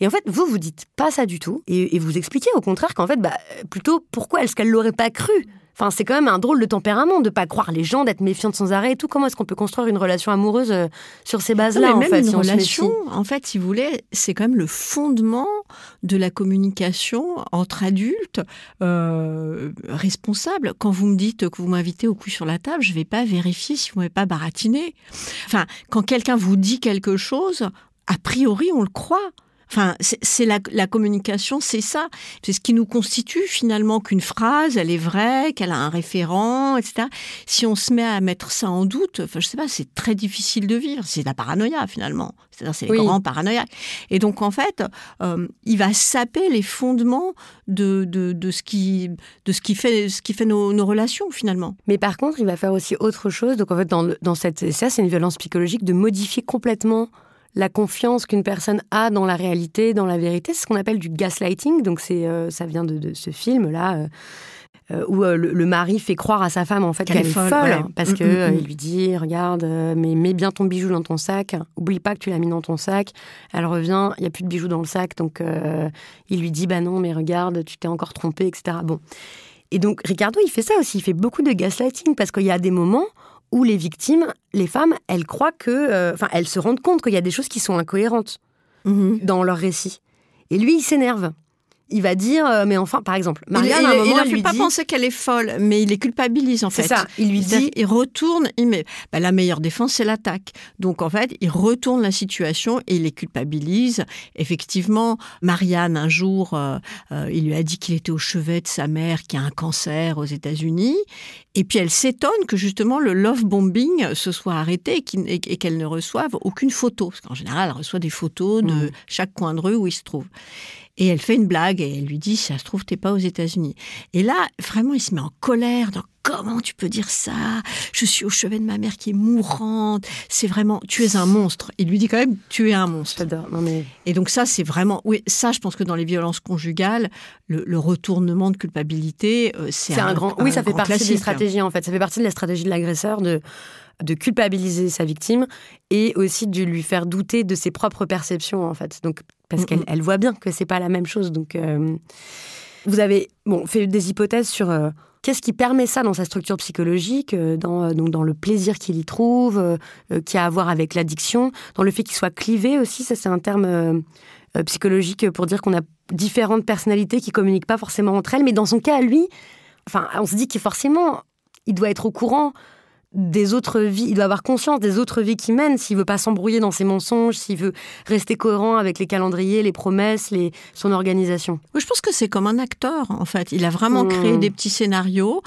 Et en fait, vous, vous dites pas ça du tout. Et, vous expliquez au contraire qu'en fait, bah, plutôt, pourquoi est-ce qu'elle l'aurait pas cru Enfin, c'est quand même un drôle de tempérament de pas croire les gens, d'être méfiante sans arrêt et tout. Comment est-ce qu'on peut construire une relation amoureuse euh, sur ces bases-là en fait, une relation, en fait, si vous voulez, c'est quand même le fondement de la communication entre adultes euh, responsables. Quand vous me dites que vous m'invitez au cou sur la table, je vais pas vérifier si vous m'avez pas baratiné. Enfin, quand quelqu'un vous dit quelque chose, a priori, on le croit. Enfin, c'est la, communication, c'est ça. C'est ce qui nous constitue finalement qu'une phrase, elle est vraie, qu'elle a un référent, etc. Si on se met à mettre ça en doute, enfin, je sais pas, c'est très difficile de vivre. C'est la paranoïa finalement. C'est-à-dire, c'est les grands Et donc, en fait, euh, il va saper les fondements de, de, ce, qui, de ce qui fait, ce qui fait nos, relations finalement. Mais par contre, il va faire aussi autre chose. Donc, en fait, dans, dans cette, ça, c'est une violence psychologique de modifier complètement la confiance qu'une personne a dans la réalité, dans la vérité. C'est ce qu'on appelle du gaslighting. Donc c'est, euh, ça vient de, ce film-là. Euh, euh, où le, mari fait croire à sa femme en fait qu'elle, est folle, parce qu'il mm, que mm, mm. lui dit regarde mais mets bien ton bijou dans ton sac oublie pas que tu l'as mis dans ton sac elle revient il y a plus de bijoux dans le sac donc il lui dit bah non mais regarde tu t'es encore trompé etc bon et donc Ricardo il fait ça aussi il fait beaucoup de gaslighting parce qu'il y a des moments où les victimes, les femmes, elles croient que. Euh, enfin, se rendent compte qu'il y a des choses qui sont incohérentes mhm. dans leur récit. Et lui, il s'énerve il va dire euh, mais enfin par exemple Marianne il, à un moment, il, fait pas penser qu'elle est folle mais il les culpabilise en fait ça il lui dit il retourne il met bah, la meilleure défense c'est l'attaque donc en fait il retourne la situation et il les culpabilise effectivement Marianne un jour euh, euh, il lui a dit qu'il était au chevet de sa mère qui a un cancer aux États-Unis et puis elle s'étonne que justement le love bombing se soit arrêté et qu'elle ne reçoive aucune photo parce qu'en général elle reçoit des photos de mmh. chaque coin de rue où il se trouve et elle fait une blague et elle lui dit, ça se trouve, t'es pas aux États-Unis. Et là, vraiment, il se met en colère. Dans, Comment tu peux dire ça Je suis au chevet de ma mère qui est mourante. C'est vraiment, tu es un monstre. Il lui dit quand même, tu es un monstre. Non mais... Et donc ça, c'est vraiment, oui, ça, je pense que dans les violences conjugales, le, retournement de culpabilité, euh, c'est un, grand, oui, ça fait partie des hein. stratégies en fait. Ça fait partie de la stratégie de l'agresseur de de culpabiliser sa victime et aussi de lui faire douter de ses propres perceptions en fait. Donc parce qu'elle voit bien que c'est pas la même chose. Donc euh, vous avez bon fait des hypothèses sur euh, Qu'est-ce qui permet ça dans sa structure psychologique, euh, dans, donc dans le plaisir qu'il y trouve, qui a à voir avec l'addiction, dans le fait qu'il soit clivé aussi, ça c'est un terme psychologique pour dire qu'on a différentes personnalités qui communiquent pas forcément entre elles, mais dans son cas, lui, enfin, on se dit qu'il forcément, il doit être au courant des autres vies, il doit avoir conscience des autres vies qu'il mène s'il veut pas s'embrouiller dans ses mensonges, s'il veut rester cohérent avec les calendriers, les promesses, les, son organisation. je pense que c'est comme un acteur en fait. Il a vraiment créé hmm. des petits scénarios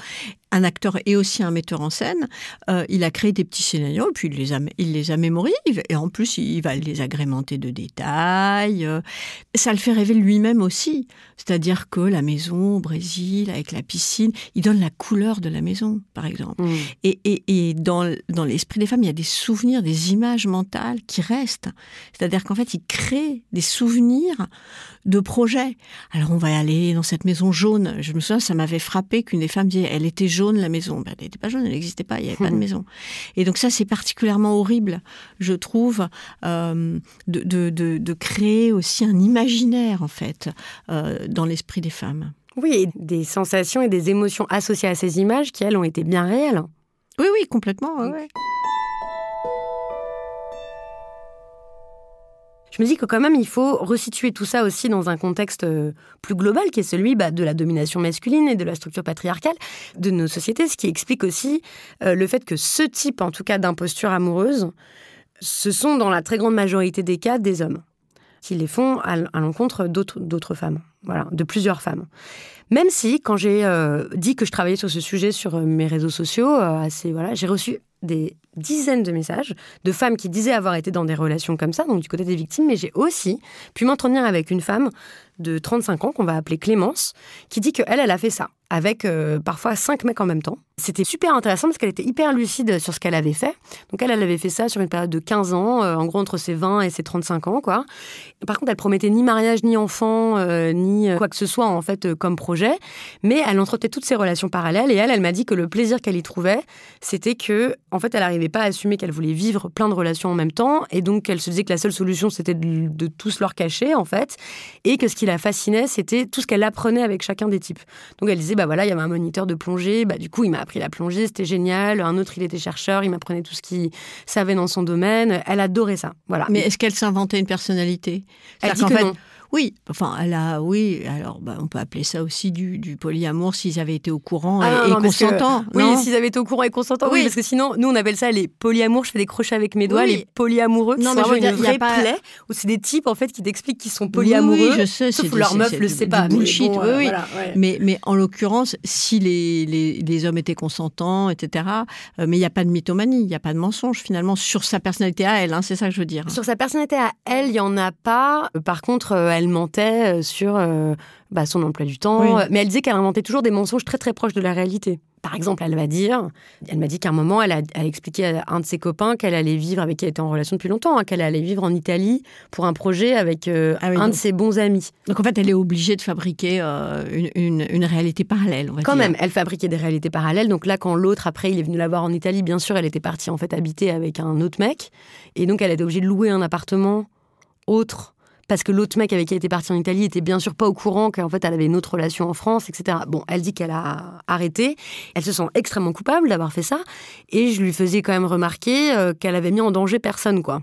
un acteur et aussi un metteur en scène. Euh, il a créé des petits scénarios, puis il les a, il les a mémorisés. Et en plus, il va les agrémenter de détails. Euh. Ça le fait rêver lui-même aussi. C'est-à-dire que la maison au Brésil, avec la piscine, il donne la couleur de la maison, par exemple. Mmh. Et, dans l'esprit des femmes, il y a des souvenirs, des images mentales qui restent. C'est-à-dire qu'en fait, il crée des souvenirs de projets. Alors on va aller dans cette maison jaune. Je me souviens, ça m'avait frappé qu'une des femmes disait, elle était jaune la maison. Ben, elle n'était pas jaune, elle n'existait pas, il n'y avait pas de [LAUGHS] maison. Et donc ça, c'est particulièrement horrible, je trouve, euh, de, créer aussi un imaginaire, en fait, euh, dans l'esprit des femmes. Oui, des sensations et des émotions associées à ces images qui, elles, ont été bien réelles. Oui, oui, complètement. je me dis que quand même, il faut resituer tout ça aussi dans un contexte euh, plus global, qui est celui bah, de la domination masculine et de la structure patriarcale de nos sociétés, ce qui explique aussi euh, le fait que ce type, en tout cas, d'imposture amoureuse, ce sont dans la très grande majorité des cas des hommes qui les font à l'encontre d'autres femmes, voilà, de plusieurs femmes. Même si, quand j'ai euh, dit que je travaillais sur ce sujet sur mes réseaux sociaux, voilà, j'ai reçu des dizaines de messages de femmes qui disaient avoir été dans des relations comme ça, donc du côté des victimes, mais j'ai aussi pu m'entretenir avec une femme de 35 ans qu'on va appeler Clémence, qui dit qu'elle, elle a fait ça, avec euh, parfois cinq mecs en même temps. C'était super intéressant parce qu'elle était hyper lucide sur ce qu'elle avait fait. Donc elle, elle avait fait ça sur une période de 15 ans, euh, en gros entre ses 20 et ses 35 ans, quoi. Par contre, elle promettait ni mariage, ni enfant, euh, ni quoi que ce soit, en fait, comme projet. Mais elle entretenait toutes ces relations parallèles et elle, elle m'a dit que le plaisir qu'elle y trouvait, c'était que, en fait, elle n'arrivait pas à assumer qu'elle voulait vivre plein de relations en même temps et donc elle se disait que la seule solution, c'était de, de tous leur cacher, en fait, et que ce la fascinait, c'était tout ce qu'elle apprenait avec chacun des types. Donc elle disait, bah voilà, il y avait un moniteur de plongée, bah du coup il m'a appris la plongée, c'était génial. Un autre, il était chercheur, il m'apprenait tout ce qu'il savait dans son domaine. Elle adorait ça. Voilà. Mais est-ce qu'elle s'inventait une personnalité Elle dit oui, enfin, elle a, oui, alors bah, on peut appeler ça aussi du, du polyamour s'ils avaient été au courant et, ah, consentants. oui, s'ils avaient été au courant et consentants. oui. parce que sinon, nous on appelle ça les polyamours, je fais des crochets avec mes doigts, les polyamoureux, non, mais je veux dire, pas... plaie, c'est des types en fait qui t'expliquent qu'ils sont polyamoureux, je sais, sauf que leur meuf le sait pas. Euh, mais mais, en l'occurrence, si les, hommes étaient consentants, etc., euh, mais il n'y a pas de mythomanie, il n'y a pas de mensonge finalement sur sa personnalité à elle, hein, c'est ça que je veux dire. Sur sa personnalité à elle, il n'y en a pas. Euh, par contre, elle elle mentait euh, sur euh, bah, son emploi du temps, mais elle disait qu'elle inventait toujours des mensonges très très proches de la réalité. Par exemple, elle va dire, elle m'a dit qu'à un moment, elle a, expliqué à un de ses copains qu'elle allait vivre, avec qui était en relation depuis longtemps, hein, qu'elle allait vivre en Italie pour un projet avec euh, ah un de ses bons amis. Donc en fait, elle est obligée de fabriquer une, réalité parallèle. quand même, elle fabriquait des réalités parallèles. Donc là, quand l'autre, après, il est venu la voir en Italie, bien sûr, elle était partie en fait habiter avec un autre mec. Et donc, elle était obligée de louer un appartement autre parce que l'autre mec avec qui elle était partie en Italie était bien sûr pas au courant qu'en fait elle avait une autre relation en France, etc. Bon, elle dit qu'elle a arrêté. Elle se sent extrêmement coupable d'avoir fait ça. Et je lui faisais quand même remarquer euh, qu'elle avait mis en danger personne, quoi.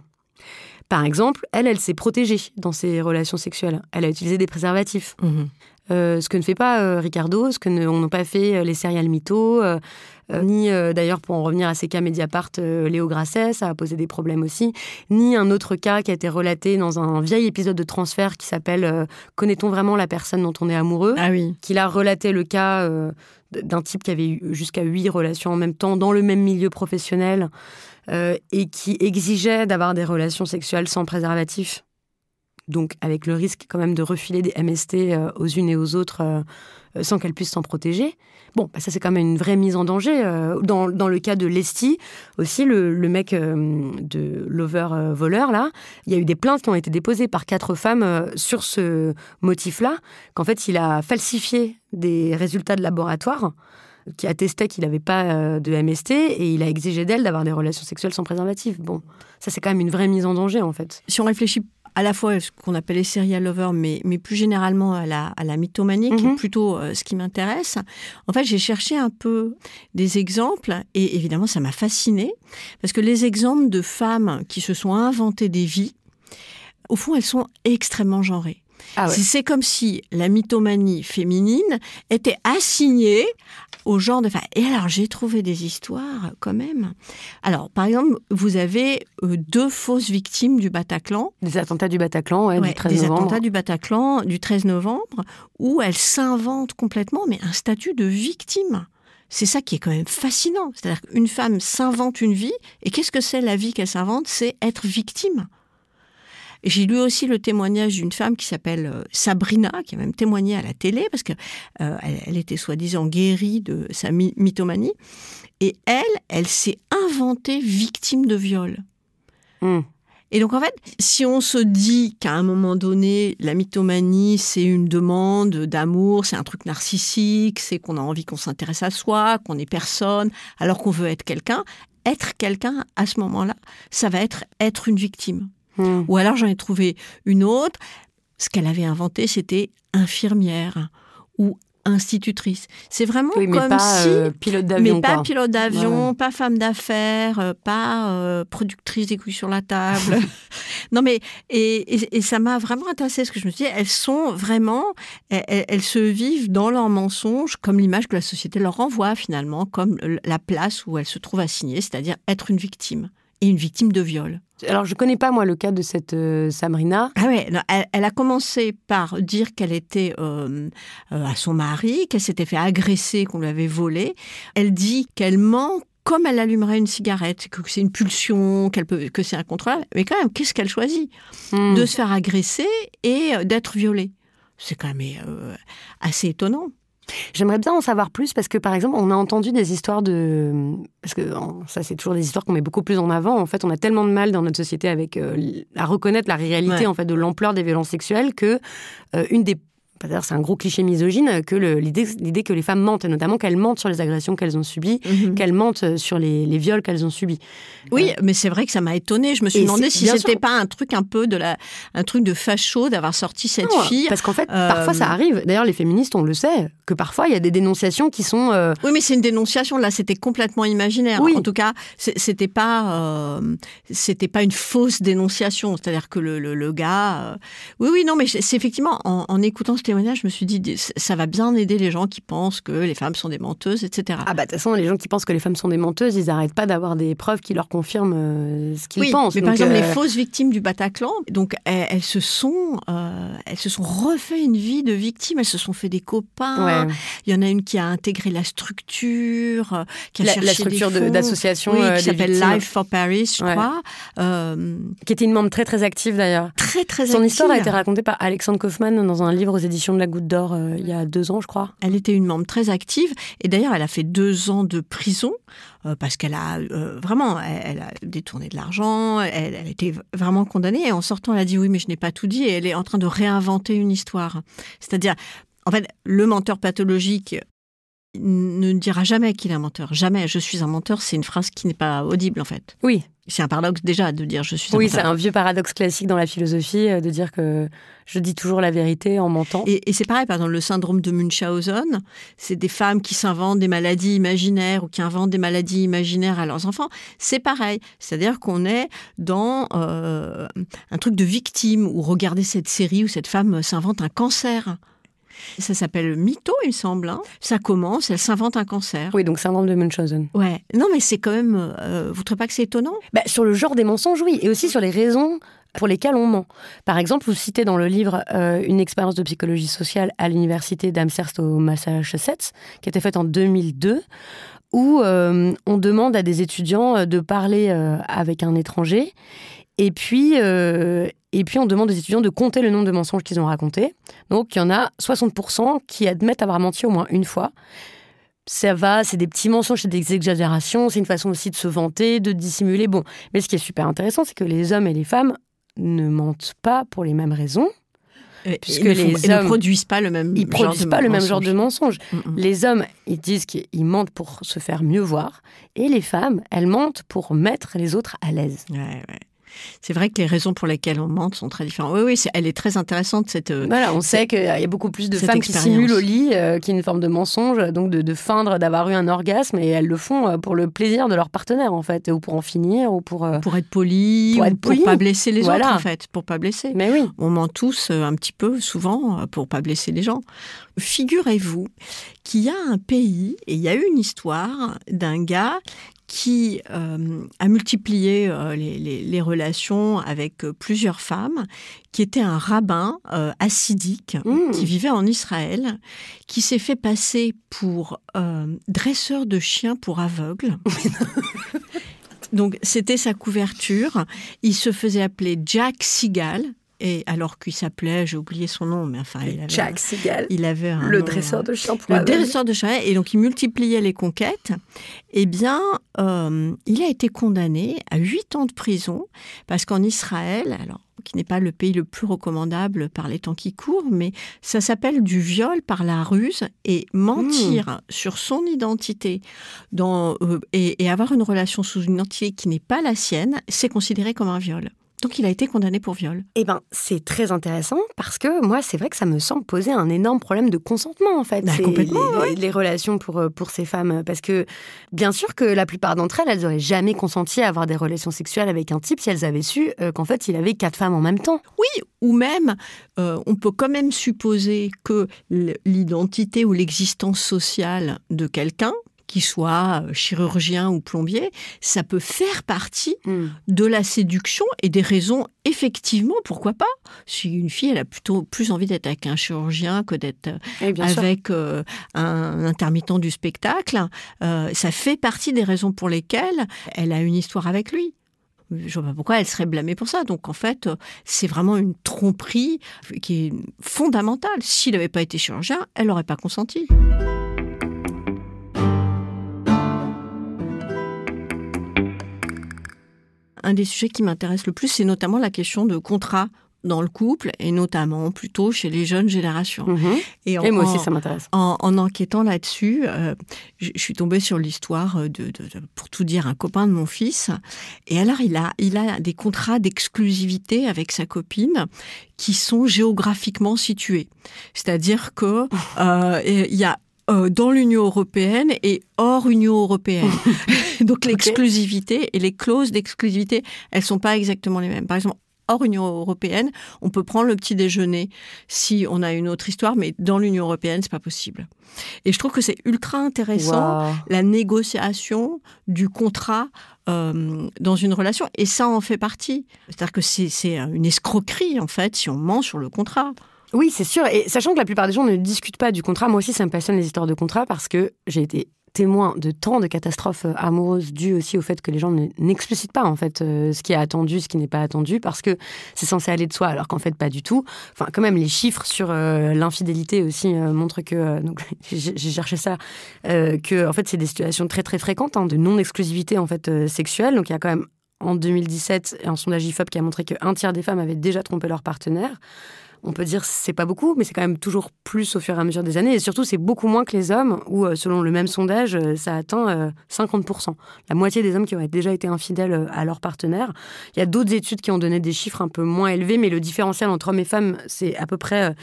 Par exemple, elle, elle s'est protégée dans ses relations sexuelles. Elle a utilisé des préservatifs. Mmh euh, ce que ne fait pas euh, Ricardo, ce que n'ont pas fait les céréales mythos, euh, ni euh, d'ailleurs pour en revenir à ces cas Mediapart, euh, Léo Grasset, ça a posé des problèmes aussi, ni un autre cas qui a été relaté dans un vieil épisode de transfert qui s'appelle Connaît-on vraiment la personne dont on est amoureux qui ah Qu'il a relaté le cas d'un type qui avait eu jusqu'à huit relations en même temps dans le même milieu professionnel et qui exigeait d'avoir des relations sexuelles sans préservatif. Donc avec le risque quand même de refiler des MST aux unes et aux autres sans qu'elles puissent s'en protéger. Bon, bah, ça c'est quand même une vraie mise en danger. Euh, dans, le cas de Lesti, aussi, le, mec euh, de l'over-voleur, euh, là, il y a eu des plaintes qui ont été déposées par quatre femmes sur ce motif-là, qu'en fait il a falsifié des résultats de laboratoire qui attestaient qu'il n'avait pas de MST et il a exigé d'elle d'avoir des relations sexuelles sans préservatif. Bon, ça c'est quand même une vraie mise en danger en fait. Si on réfléchit à la fois ce qu'on appelle les serial lovers, mais, plus généralement à la, mythomanie, qui est mhm. plutôt euh, ce qui m'intéresse. En fait, j'ai cherché un peu des exemples, et évidemment, ça m'a fasciné parce que les exemples de femmes qui se sont inventées des vies, au fond, elles sont extrêmement genrées. Ah c'est comme si la mythomanie féminine était assignée au genre de Et alors, j'ai trouvé des histoires quand même. Alors, par exemple, vous avez euh, deux fausses victimes du Bataclan. Des attentats du Bataclan, du 13 novembre. Des attentats du Bataclan du 13 novembre, où elles s'inventent complètement, mais un statut de victime. C'est ça qui est quand même fascinant. C'est-à-dire qu'une femme s'invente une vie, et qu'est-ce que c'est la vie qu'elle s'invente C'est être victime. J'ai lu aussi le témoignage d'une femme qui s'appelle euh, Sabrina, qui a même témoigné à la télé, parce qu'elle euh, elle était soi-disant guérie de sa mythomanie. Et elle, elle s'est inventée victime de viol. Hum. Et donc en fait, si on se dit qu'à un moment donné, la mythomanie, c'est une demande d'amour, c'est un truc narcissique, c'est qu'on a envie qu'on s'intéresse à soi, qu'on est personne, alors qu'on veut être quelqu'un, être quelqu'un à ce moment-là, ça va être être une victime. Hmm. Ou alors j'en ai trouvé une autre. Ce qu'elle avait inventé, c'était infirmière ou institutrice. C'est vraiment oui, mais euh, pas, pilote d'avion, mais pas pilote d'avion, pas femme d'affaires, euh, pas euh, productrice des couilles sur la table. [LAUGHS] non mais et, ça m'a vraiment intéressée ce que je me suis dit elles sont vraiment elles, se vivent dans leur mensonges comme l'image que la société leur envoie finalement comme la place où elles se trouvent assignées, c'est-à-dire être une victime et une victime de viol. Alors, je ne connais pas, moi, le cas de cette euh, Samrina. Ah ouais, elle, a commencé par dire qu'elle était euh, euh, à son mari, qu'elle s'était fait agresser, qu'on lui avait volé. Elle dit qu'elle ment comme elle allumerait une cigarette, que c'est une pulsion, qu'elle que c'est un incontrôlable. Mais quand même, qu'est-ce qu'elle choisit hmm. De se faire agresser et d'être violée. C'est quand même assez étonnant. J'aimerais bien en savoir plus parce que, par exemple, on a entendu des histoires de. Parce que ça, c'est toujours des histoires qu'on met beaucoup plus en avant. En fait, on a tellement de mal dans notre société avec euh, à reconnaître la réalité en fait de l'ampleur des violences sexuelles que euh, une des c'est un gros cliché misogyne que l'idée que les femmes mentent, et notamment qu'elles mentent sur les agressions qu'elles ont subies, mhm. qu'elles mentent euh, sur les, les viols qu'elles ont subis. Oui, euh, mais c'est vrai que ça m'a étonnée. Je me suis demandé si c'était pas un truc un peu de la, un truc de facho d'avoir sorti cette fille. Parce qu'en fait, euh, parfois ça arrive. D'ailleurs, les féministes, on le sait, que parfois il y a des dénonciations qui sont. Oui, mais c'est une dénonciation. Là, c'était complètement imaginaire. En tout cas, c'était pas, c'était pas une fausse dénonciation. C'est-à-dire que le, le, gars. Oui, oui, non, mais c'est effectivement en, en écoutant je me suis dit, ça va bien aider les gens qui pensent que les femmes sont des menteuses, etc. Ah bah de toute façon, les gens qui pensent que les femmes sont des menteuses, ils n'arrêtent pas d'avoir des preuves qui leur confirment euh, ce qu'ils oui, pensent. Mais par exemple, les euh, fausses victimes du Bataclan, donc elles, se sont, euh, elles se sont refait une vie de victime. Elles se sont fait des copains. Il y en a une qui a intégré la structure, qui a la, cherché la structure d'association qui s'appelle Life for Paris, je crois, qui était une membre très très active d'ailleurs. Très très. Son histoire a été racontée par Alexandre Kaufman dans un livre aux éditions de la Goutte d'Or euh, il y a deux ans, je crois. Elle était une membre très active et d'ailleurs elle a fait deux ans de prison euh, parce qu'elle a euh, vraiment, elle, a détourné de l'argent, elle, elle, était vraiment condamnée et en sortant elle a dit oui mais je n'ai pas tout dit et elle est en train de réinventer une histoire. C'est-à-dire, en fait, le menteur pathologique ne dira jamais qu'il est un menteur, jamais. Je suis un menteur, c'est une phrase qui n'est pas audible en fait. Oui, c'est un paradoxe déjà de dire je suis. Oui, c'est un vieux paradoxe classique dans la philosophie euh, de dire que je dis toujours la vérité en mentant. Et, c'est pareil, par exemple, le syndrome de Munchausen, c'est des femmes qui s'inventent des maladies imaginaires ou qui inventent des maladies imaginaires à leurs enfants. C'est pareil, c'est-à-dire qu'on est dans euh, un truc de victime ou regardez cette série où cette femme s'invente un cancer. Ça s'appelle mytho, il me semble. Hein. Ça commence, elle s'invente un cancer. Oui, donc syndrome de Munchausen. Ouais. Non, mais c'est quand même. Vous euh, vous trouvez pas que c'est étonnant bah, Sur le genre des mensonges, oui. Et aussi sur les raisons pour lesquelles on ment. Par exemple, vous citez dans le livre euh, une expérience de psychologie sociale à l'université d'Amherst au Massachusetts, qui été faite en 2002, où euh, on demande à des étudiants de parler avec un étranger. Et puis, et puis on demande aux étudiants de compter le nombre de mensonges qu'ils ont racontés. Donc il y en a 60% qui admettent avoir menti au moins une fois. Ça va, c'est des petits mensonges, c'est des exagérations, c'est une façon aussi de se vanter, de dissimuler. Bon, mais ce qui est super intéressant, c'est que les hommes et les femmes ne mentent pas pour les mêmes raisons. puisque les hommes ne produisent pas le même genre de pas mm, mm. Les hommes, ils disent qu'ils mentent pour se faire mieux voir, et les femmes, elles mentent pour mettre les autres à l'aise. Ouais, c'est vrai que les raisons pour lesquelles on ment sont très différentes. Oui, oui, elle est très intéressante cette. Euh, voilà, on sait qu'il y a beaucoup plus de femmes qui simulent au lit, euh, qui est une forme de mensonge, donc de, feindre d'avoir eu un orgasme, et elles le font euh, pour le plaisir de leur partenaire en fait, ou pour en finir, ou pour. pour être poli, pour, pas blesser les autres en fait, pour pas blesser. Mais oui. On ment tous un petit peu, souvent, pour pas blesser les gens. Figurez-vous qu'il y a un pays et il y a eu une histoire d'un gars qui euh, a multiplié euh, les, relations avec euh, plusieurs femmes, qui était un rabbin assidique mmh. qui vivait en Israël, qui s'est fait passer pour dresseur de chiens pour aveugles. [LAUGHS] Donc c'était sa couverture. Il se faisait appeler Jack Seagal, et alors qu'il s'appelait, j'ai oublié son nom, mais enfin, il avait, Jack Seagal, le dresseur de hein. chiens. Le dresseur de chiens, et donc il multipliait les conquêtes. Eh bien, euh, il a été condamné à huit ans de prison parce qu'en Israël, alors qui n'est pas le pays le plus recommandable par les temps qui courent, mais ça s'appelle du viol par la ruse et mentir hmm. sur son identité euh, et, et avoir une relation sous une identité qui n'est pas la sienne, c'est considéré comme un viol. Donc il a été condamné pour viol. Eh ben, c'est très intéressant parce que moi, c'est vrai que ça me semble poser un énorme problème de consentement en fait. Bah, les, relations pour euh, pour ces femmes, parce que bien sûr que la plupart d'entre elles, elles n'auraient jamais consenti à avoir des relations sexuelles avec un type si elles avaient su euh, qu'en fait il avait quatre femmes en même temps. Oui, ou même euh, on peut quand même supposer que l'identité ou l'existence sociale de quelqu'un qu'il soit euh, chirurgien ou plombier, ça peut faire partie hmm. de la séduction et des raisons, effectivement, pourquoi pas Si une fille, elle a plutôt plus envie d'être avec un chirurgien que d'être euh, eh, avec euh, un intermittent du spectacle, ça fait partie des raisons pour lesquelles elle a une histoire avec lui je ne vois pas pourquoi elle serait blâmée pour ça. Donc en fait, c'est vraiment une tromperie qui est fondamentale. S'il n'avait pas été chirurgien, elle n'aurait pas consenti. un des sujets qui m'intéresse le plus, c'est notamment la question de contrat dans le couple et notamment plutôt chez les jeunes générations. Mhm. Et, moi aussi, ça m'intéresse. En, enquêtant là-dessus, euh, je, suis tombée sur l'histoire de, pour tout dire, un copain de mon fils. Et alors, il a, il a des contrats d'exclusivité avec sa copine qui sont géographiquement situés. C'est-à-dire que [LAUGHS] euh, y a euh, dans l'Union européenne et hors Union européenne. [LAUGHS] Donc l'exclusivité et les clauses d'exclusivité, elles sont pas exactement les mêmes. Par exemple, hors Union européenne, on peut prendre le petit déjeuner si on a une autre histoire, mais dans l'Union européenne, c'est pas possible. Et je trouve que c'est ultra intéressant la négociation du contrat euh, dans une relation, et ça en fait partie. C'est-à-dire que c'est une escroquerie en fait si on ment sur le contrat. Oui, c'est sûr. Et sachant que la plupart des gens ne discutent pas du contrat, moi aussi, ça me passionne les histoires de contrat parce que j'ai été témoin de tant de catastrophes euh, amoureuses dues aussi au fait que les gens n'explicitent pas en fait euh, ce qui est attendu, ce qui n'est pas attendu parce que c'est censé aller de soi alors qu'en fait pas du tout. Enfin quand même les chiffres sur euh, l'infidélité aussi montrent que donc [LAUGHS] j'ai cherché ça que en fait c'est des situations très très fréquentes hein, de non exclusivité en fait sexuelle donc il y a quand même en 2017 un sondage Ifop qui a montré qu'un tiers des femmes avaient déjà trompé leur partenaire on peut dire c'est pas beaucoup, mais c'est quand même toujours plus au fur et à mesure des années. Et surtout, c'est beaucoup moins que les hommes, où euh, selon le même sondage, euh, ça atteint 50%. Euh, La moitié des hommes qui auraient déjà été infidèles à leur partenaire. Il y a d'autres études qui ont donné des chiffres un peu moins élevés, mais le différentiel entre hommes et femmes, c'est à peu près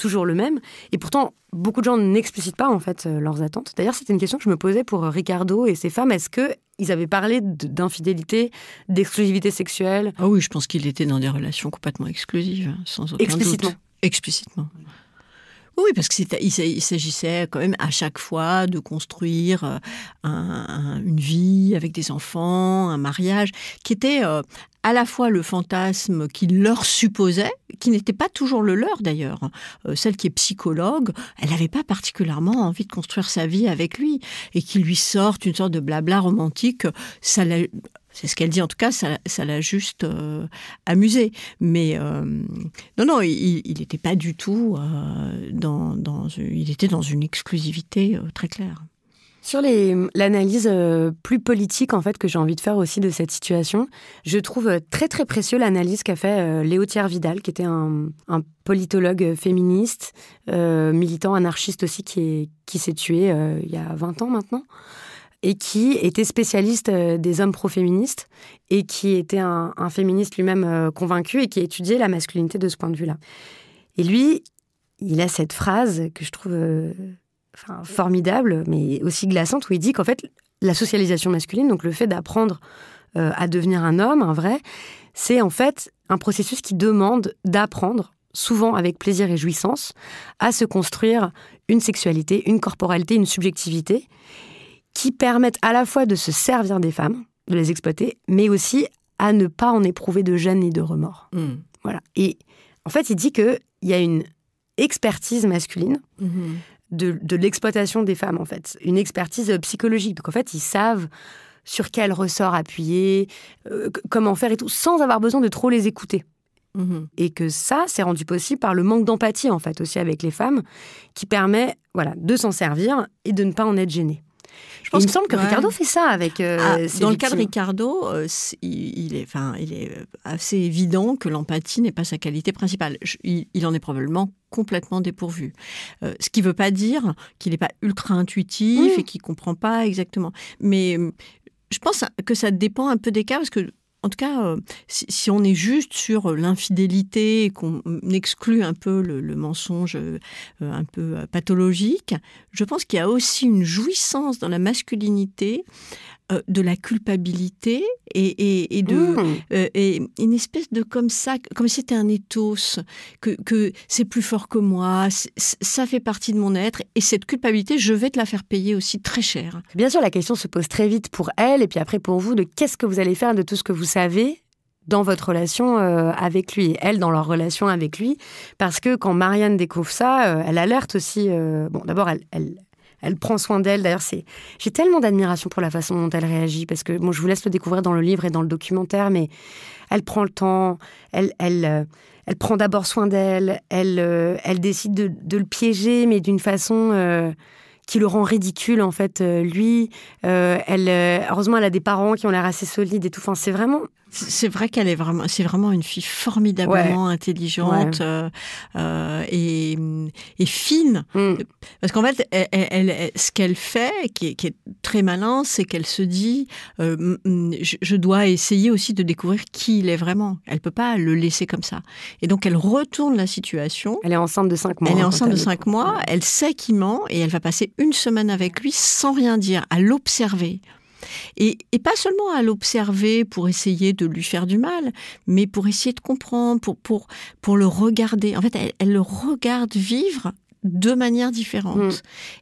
toujours le même. Et pourtant, beaucoup de gens n'explicitent pas en fait euh, leurs attentes. D'ailleurs, c'était une question que je me posais pour euh, Ricardo et ses femmes. Est-ce que ils avaient parlé d'infidélité, d'exclusivité sexuelle Ah oui, je pense qu'ils étaient dans des relations complètement exclusives, hein, sans aucun Explicitement. doute. Explicitement. Oui, parce qu'il s'agissait quand même à chaque fois de construire euh, une vie avec des enfants, un mariage, qui était euh, à la fois le fantasme qui leur supposait, qui n'était pas toujours le leur d'ailleurs. Hein. Euh, celle qui est psychologue, elle n'avait pas particulièrement envie de construire sa vie avec lui et qu'il lui sorte une sorte de blabla romantique, ça c'est ce qu'elle dit, en tout cas, ça, l'a juste euh, amusé. Mais euh, non, non, il n'était pas du tout euh, dans, Il était dans une exclusivité très claire. Sur l'analyse plus politique en fait que j'ai envie de faire aussi de cette situation, je trouve très très précieux l'analyse qu'a fait Léo Vidal, qui était un, politologue féministe, militant anarchiste aussi, qui s'est tué il y a 20 ans maintenant et qui était spécialiste euh, des hommes pro-féministes et qui était un, féministe lui-même euh, convaincu et qui étudiait la masculinité de ce point de vue-là. Et lui, il a cette phrase que je trouve euh, formidable, mais aussi glaçante, où il dit qu'en fait, la socialisation masculine, donc le fait d'apprendre à devenir un homme, un vrai, c'est en fait un processus qui demande d'apprendre, souvent avec plaisir et jouissance, à se construire une sexualité, une corporalité, une subjectivité, qui permettent à la fois de se servir des femmes, de les exploiter, mais aussi à ne pas en éprouver de gêne ni de remords. Hmm. Voilà. Et en fait, il dit qu'il y a une expertise masculine mhm. de, l'exploitation des femmes, en fait. Une expertise euh, psychologique. Donc, en fait, ils savent sur quel ressort appuyer, euh, comment faire et tout, sans avoir besoin de trop les écouter. Mhm. Et que ça, c'est rendu possible par le manque d'empathie, en fait, aussi avec les femmes, qui permet voilà, de s'en servir et de ne pas en être gêné. Je pense il me semble que Ricardo fait ça avec. Euh, ah, dans le cas de Ricardo, euh, il, est, enfin, il est assez évident que l'empathie n'est pas sa qualité principale. il, en est probablement complètement dépourvu. Euh, ce qui ne veut pas dire qu'il n'est pas ultra intuitif mmh. et qu'il ne comprend pas exactement. Mais je pense que ça dépend un peu des cas parce que en tout cas, euh, si, on est juste sur euh, l'infidélité et qu'on euh, exclut un peu le mensonge un peu pathologique, je pense qu'il y a aussi une jouissance dans la masculinité euh, de la culpabilité et, de hmm. euh, une espèce de comme ça, comme si c'était un ethos, que, que c'est plus fort que moi, ça fait partie de mon être, et cette culpabilité, je vais te la faire payer aussi très cher. Bien sûr, la question se pose très vite pour elle, et puis après pour vous, de qu'est-ce que vous allez faire de tout ce que vous savez dans votre relation euh, avec lui, elle dans leur relation avec lui, parce que quand Marianne découvre ça, elle alerte aussi. bon, d'abord, elle, elle prend soin d'elle. D'ailleurs, c'est j'ai tellement d'admiration pour la façon dont elle réagit parce que bon, je vous laisse le découvrir dans le livre et dans le documentaire, mais elle prend le temps, elle elle euh, elle prend d'abord soin d'elle, elle euh, elle décide de, le piéger, mais d'une façon euh, qui le rend ridicule en fait lui. elle heureusement elle a des parents qui ont l'air assez solides et tout. c'est vraiment c'est vrai qu'elle est vraiment, c'est vraiment une fille formidablement intelligente euh, euh, et, fine. Mm. Parce qu'en fait, ce qu'elle fait, qui est, très malin, c'est qu'elle se dit, euh, je, dois essayer aussi de découvrir qui il est vraiment. Elle peut pas le laisser comme ça. Et donc elle retourne la situation. Elle est enceinte de cinq mois. Elle est hein, enceinte de cinq mois. Elle sait qu'il ment et elle va passer une semaine avec lui sans rien dire, à l'observer et, pas seulement à l'observer pour essayer de lui faire du mal, mais pour essayer de comprendre, pour, le regarder. En fait, elle le regarde vivre de manière différente. Mm.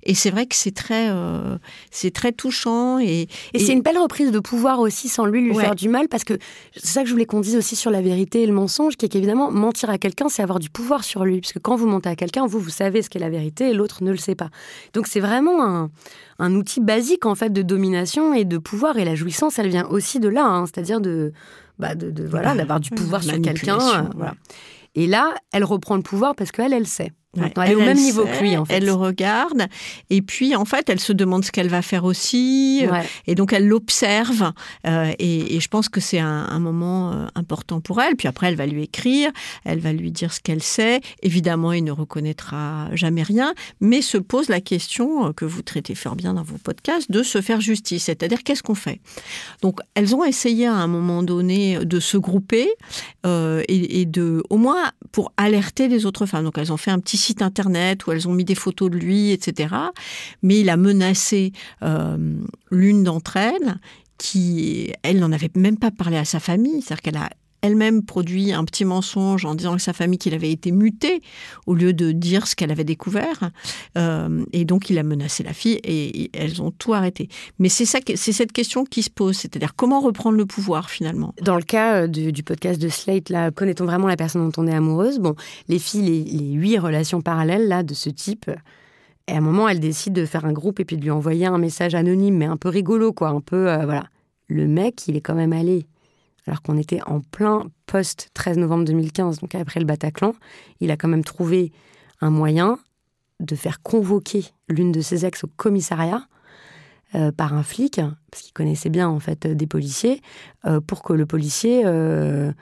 Et c'est vrai que c'est très, euh, c'est très touchant. Et, c'est une belle reprise de pouvoir aussi, sans lui lui faire du mal, parce que c'est ça que je voulais qu'on dise aussi sur la vérité et le mensonge, qui est qu'évidemment, mentir à quelqu'un, c'est avoir du pouvoir sur lui, parce que quand vous mentez à quelqu'un, vous, vous savez ce qu'est la vérité et l'autre ne le sait pas. Donc c'est vraiment un, outil basique, en fait, de domination et de pouvoir. Et la jouissance, elle vient aussi de là, hein, c'est-à-dire de, bah, de, voilà, d'avoir du pouvoir sur mmh. quelqu'un. Euh, et là, elle reprend le pouvoir parce qu'elle, elle sait. Et au même niveau que lui, en fait. Elle le regarde, et puis, en fait, elle se demande ce qu'elle va faire aussi, euh, et donc elle l'observe, euh, et, je pense que c'est un, moment euh, important pour elle. Puis après, elle va lui écrire, elle va lui dire ce qu'elle sait. Évidemment, il ne reconnaîtra jamais rien, mais se pose la question, que vous traitez fort bien dans vos podcasts, de se faire justice, c'est-à-dire qu'est-ce qu'on fait Donc, elles ont essayé à un moment donné de se grouper, et, et de, au moins pour alerter les autres femmes. Donc, elles ont fait un petit internet où elles ont mis des photos de lui, etc. Mais il a menacé euh, l'une d'entre elles qui, elle n'en avait même pas parlé à sa famille, c'est-à-dire qu'elle a elle-même produit un petit mensonge en disant à sa famille qu'il avait été muté au lieu de dire ce qu'elle avait découvert euh, et donc il a menacé la fille et, elles ont tout arrêté mais c'est ça c'est cette question qui se pose c'est-à-dire comment reprendre le pouvoir finalement dans le cas euh, du, podcast de Slate là connaît-on vraiment la personne dont on est amoureuse bon les filles les, huit relations parallèles là de ce type à un moment elle décide de faire un groupe et puis de lui envoyer un message anonyme mais un peu rigolo quoi un peu euh, voilà le mec il est quand même allé alors qu'on était en plein post-13 novembre 2015, donc après le Bataclan, il a quand même trouvé un moyen de faire convoquer l'une de ses ex au commissariat euh, par un flic, parce qu'il connaissait bien en fait des policiers, euh, pour que le policier euh,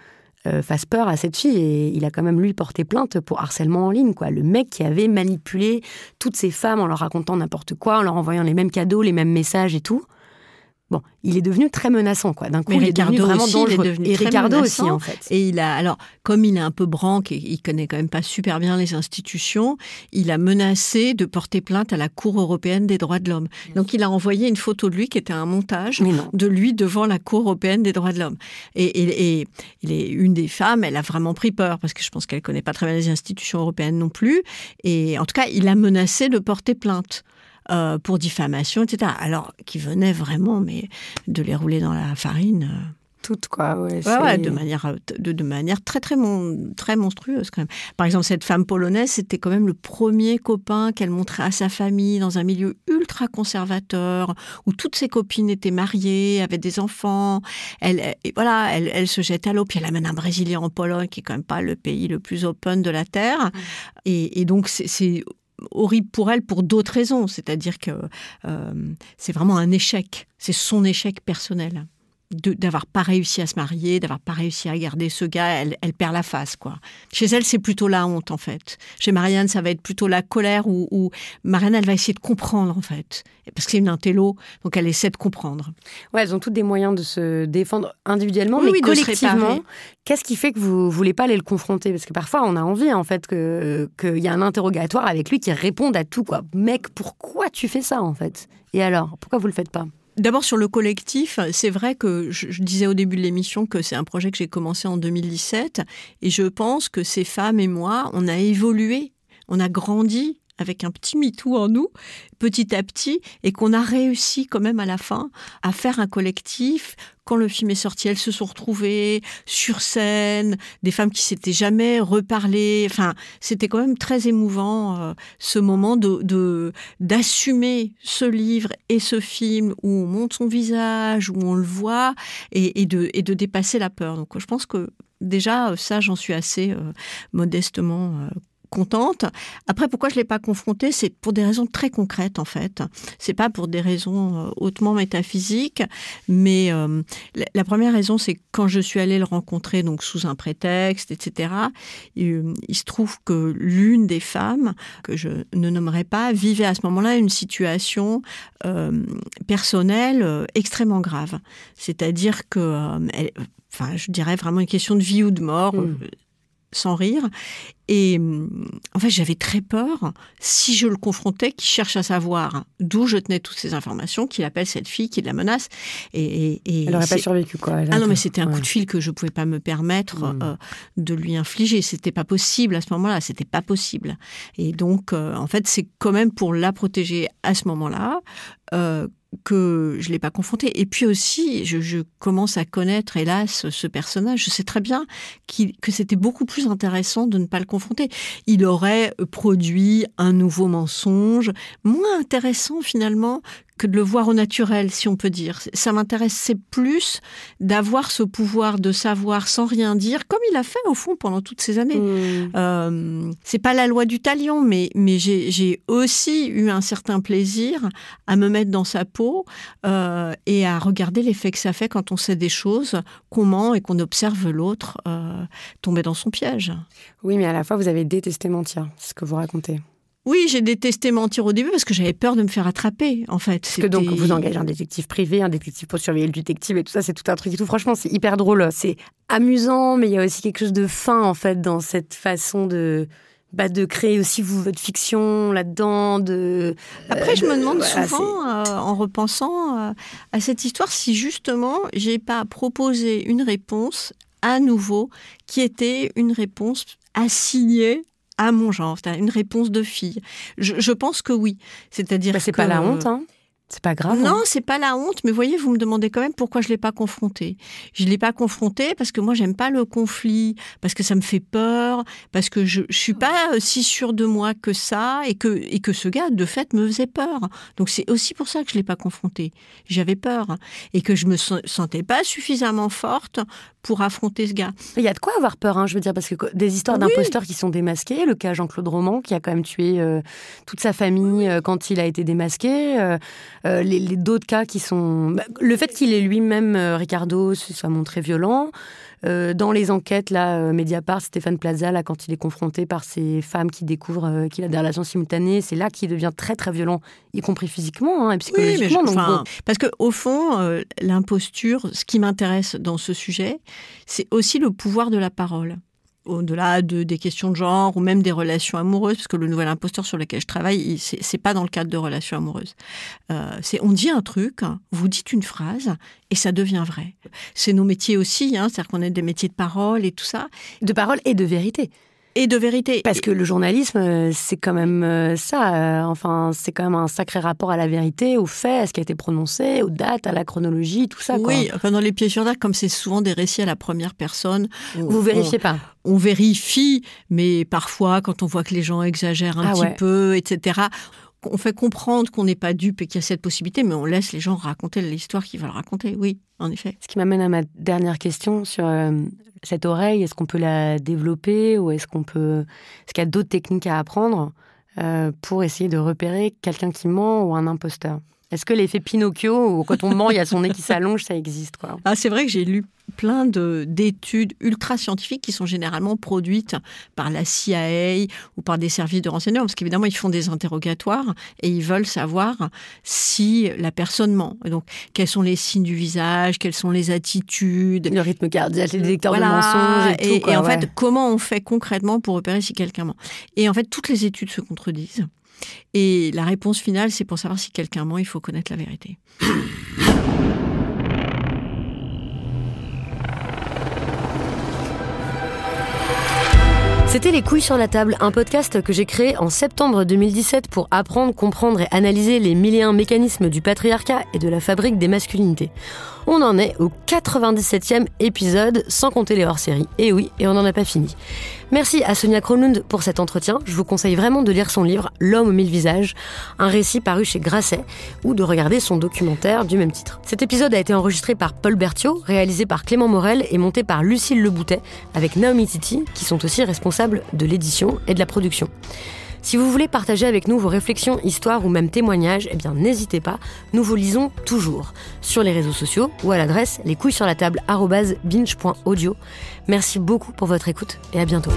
fasse peur à cette fille. Et il a quand même lui porté plainte pour harcèlement en ligne, quoi. Le mec qui avait manipulé toutes ces femmes en leur racontant n'importe quoi, en leur envoyant les mêmes cadeaux, les mêmes messages et tout. Bon, il est devenu très menaçant, quoi. D'un coup, Ricardo aussi, Il est devenu et Ricardo aussi, en fait. Et il a, alors, comme il est un peu branque et il connaît quand même pas super bien les institutions, il a menacé de porter plainte à la Cour européenne des droits de l'homme. Donc, il a envoyé une photo de lui qui était un montage de lui devant la Cour européenne des droits de l'homme. Et, il est une des femmes, elle a vraiment pris peur parce que je pense qu'elle connaît pas très bien les institutions européennes non plus. Et en tout cas, il a menacé de porter plainte. Euh, pour diffamation, etc. Alors qui venait vraiment, mais de les rouler dans la farine. toute euh. Toutes, quoi. Ouais, de, manière, euh, de, manière très, très, très monstrueuse, quand même. Par exemple, cette femme polonaise, c'était quand même le premier copain qu'elle montrait à sa famille dans un milieu ultra conservateur, où toutes ses copines étaient mariées, avaient des enfants. Elle, voilà, elle, se jette à l'eau, puis elle amène un Brésilien en Pologne, qui est quand même pas le pays le plus open de la Terre. Mmh. Et, et donc, c'est horrible pour elle pour d'autres raisons, c'est-à-dire que euh, c'est vraiment un échec, c'est son échec personnel d'avoir pas réussi à se marier, d'avoir pas réussi à garder ce gars, elle, perd la face, quoi. Chez elle, c'est plutôt la honte, en fait. Chez Marianne, ça va être plutôt la colère ou Marianne, elle va essayer de comprendre, en fait. Parce que c'est une intello, donc elle essaie de comprendre. Ouais, elles ont toutes des moyens de se défendre individuellement, mais collectivement. Qu'est-ce qui fait que vous voulez pas aller le confronter Parce que parfois, on a envie, en fait, qu'il y a un interrogatoire avec lui qui réponde à tout, quoi. Mec, pourquoi tu fais ça, en fait Et alors, pourquoi vous le faites pas D'abord sur le collectif, c'est vrai que je, disais au début de l'émission que c'est un projet que j'ai commencé en 2017 et je pense que ces femmes et moi, on a évolué, on a grandi avec un petit mitou en nous, petit à petit, et qu'on a réussi quand même à la fin à faire un collectif. Quand le film est sorti, elles se sont retrouvées sur scène, des femmes qui s'étaient jamais reparlées. Enfin, c'était quand même très émouvant euh, ce moment de d'assumer ce livre et ce film où on monte son visage, où on le voit, et, de, dépasser la peur. Donc, je pense que déjà ça, j'en suis assez euh, modestement. Euh, contente. Après, pourquoi je l'ai pas confronté C'est pour des raisons très concrètes en fait. C'est pas pour des raisons euh, hautement métaphysiques, mais euh, la, première raison, c'est quand je suis allée le rencontrer donc sous un prétexte, etc. Il, se trouve que l'une des femmes que je ne nommerai pas vivait à ce moment-là une situation euh, personnelle extrêmement grave. C'est-à-dire que enfin, je dirais vraiment une question de vie ou de mort. Mmh sans rire. Et hum, en fait, j'avais très peur, si je le confrontais, qu'il cherche à savoir d'où je tenais toutes ces informations, qu'il appelle cette fille, qu'il la menace. Et, elle n'aurait pas survécu, quoi. ah non, mais c'était un coup de fil que je ne pouvais pas me permettre hmm. euh, de lui infliger. C'était pas possible à ce moment-là. C'était pas possible. Et donc, euh, en fait, c'est quand même pour la protéger à ce moment-là euh, que je ne l'ai pas confronté. Et puis aussi, je, commence à connaître, hélas, ce personnage. Je sais très bien que c'était beaucoup plus intéressant de ne pas le confronter. Il aurait produit un nouveau mensonge, moins intéressant finalement que de le voir au naturel, si on peut dire. Ça m'intéresse c'est plus d'avoir ce pouvoir de savoir sans rien dire, comme il a fait au fond pendant toutes ces années. Hmm. Euh, c'est pas la loi du talion, mais, mais j'ai aussi eu un certain plaisir à me mettre dans sa peau euh, et à regarder l'effet que ça fait quand on sait des choses, qu'on ment et qu'on observe l'autre euh, tomber dans son piège. Oui, mais à la fois, vous avez détesté mentir, ce que vous racontez. Oui, j'ai détesté mentir au début parce que j'avais peur de me faire attraper, en fait. Parce que donc, vous engagez un détective privé, un détective pour surveiller le détective et tout ça, c'est tout un truc tout. Franchement, c'est hyper drôle. C'est amusant, mais il y a aussi quelque chose de fin, en fait, dans cette façon de. Bah, de créer aussi votre fiction là-dedans de euh, après je me demande souvent euh, en repensant euh, à cette histoire si justement j'ai pas proposé une réponse à nouveau qui était une réponse assignée à mon genre, c'est une réponse de fille. Je, pense que oui. C'est-à-dire bah, c'est pas la honte, hein c'est pas grave. Non, hein. c'est pas la honte, mais voyez, vous me demandez quand même pourquoi je l'ai pas confronté. Je l'ai pas confronté parce que moi j'aime pas le conflit, parce que ça me fait peur, parce que je, suis pas euh, si sûre de moi que ça et que et que ce gars de fait me faisait peur. Donc c'est aussi pour ça que je l'ai pas confronté. J'avais peur et que je me sentais pas suffisamment forte pour affronter ce gars. Il y a de quoi avoir peur, hein, je veux dire, parce que des histoires d'imposteurs qui sont démasqués, le cas Jean-Claude Roman qui a quand même tué euh, toute sa famille euh, quand il a été démasqué, euh, les, d'autres cas qui sont... Bah, le fait qu'il est lui-même, Ricardo, se soit montré violent, euh, dans les enquêtes, là, euh, Mediapart, Stéphane Plaza, là, quand il est confronté par ces femmes qui découvrent euh, qu'il a des relations simultanées, c'est là qu'il devient très très violent, y compris physiquement hein, et psychologiquement. Parce que au fond, l'imposture, ce qui m'intéresse dans ce sujet, c'est aussi le pouvoir de la parole au-delà de, des questions de genre ou même des relations amoureuses, parce que le nouvel imposteur sur lequel je travaille, ce n'est pas dans le cadre de relations amoureuses. Euh, c'est on dit un truc, vous dites une phrase, et ça devient vrai. C'est nos métiers aussi, hein, c'est-à-dire qu'on est des métiers de parole et tout ça. De parole et de vérité et de vérité. Parce que le journalisme, euh, c'est quand même euh, ça. Euh, enfin, c'est quand même un sacré rapport à la vérité, aux faits, à ce qui a été prononcé, aux dates, à la chronologie, tout ça. Oui, enfin, dans les pièces sur comme c'est souvent des récits à la première personne. Vous ne vérifiez pas On vérifie, mais parfois, quand on voit que les gens exagèrent un ah petit peu, etc., on fait comprendre qu'on n'est pas dupe et qu'il y a cette possibilité, mais on laisse les gens raconter l'histoire qu'ils veulent raconter, oui, en effet. Ce qui m'amène à ma dernière question sur cette oreille, est-ce qu'on peut la développer ou est-ce qu'il y a d'autres techniques à apprendre euh, pour essayer de repérer quelqu'un qui ment ou un imposteur est-ce que l'effet Pinocchio, où quand on ment, il y a son nez qui s'allonge, ça existe quoi ah, C'est vrai que j'ai lu plein d'études ultra-scientifiques qui sont généralement produites par la CIA ou par des services de renseignement, parce qu'évidemment, ils font des interrogatoires et ils veulent savoir si la personne ment. Donc, quels sont les signes du visage, quelles sont les attitudes. Le rythme cardiaque, les détecteurs de mensonges et, tout, et en fait, comment on fait concrètement pour repérer si quelqu'un ment Et en fait, toutes les études se contredisent. Et la réponse finale, c'est pour savoir si quelqu'un ment, il faut connaître la vérité. C'était Les couilles sur la table, un podcast que j'ai créé en septembre 2017 pour apprendre, comprendre et analyser les mille et mécanismes du patriarcat et de la fabrique des masculinités. On en est au 97e épisode, sans compter les hors-séries. Et eh oui, et on n'en a pas fini. Merci à Sonia Kronlund pour cet entretien. Je vous conseille vraiment de lire son livre L'homme aux mille visages, un récit paru chez Grasset, ou de regarder son documentaire du même titre. Cet épisode a été enregistré par Paul Berthiaud, réalisé par Clément Morel et monté par Lucille Leboutet, avec Naomi Titi, qui sont aussi responsables de l'édition et de la production. Si vous voulez partager avec nous vos réflexions, histoires ou même témoignages, eh bien n'hésitez pas, nous vous lisons toujours sur les réseaux sociaux ou à l'adresse les couilles sur la table binge.audio. Merci beaucoup pour votre écoute et à bientôt.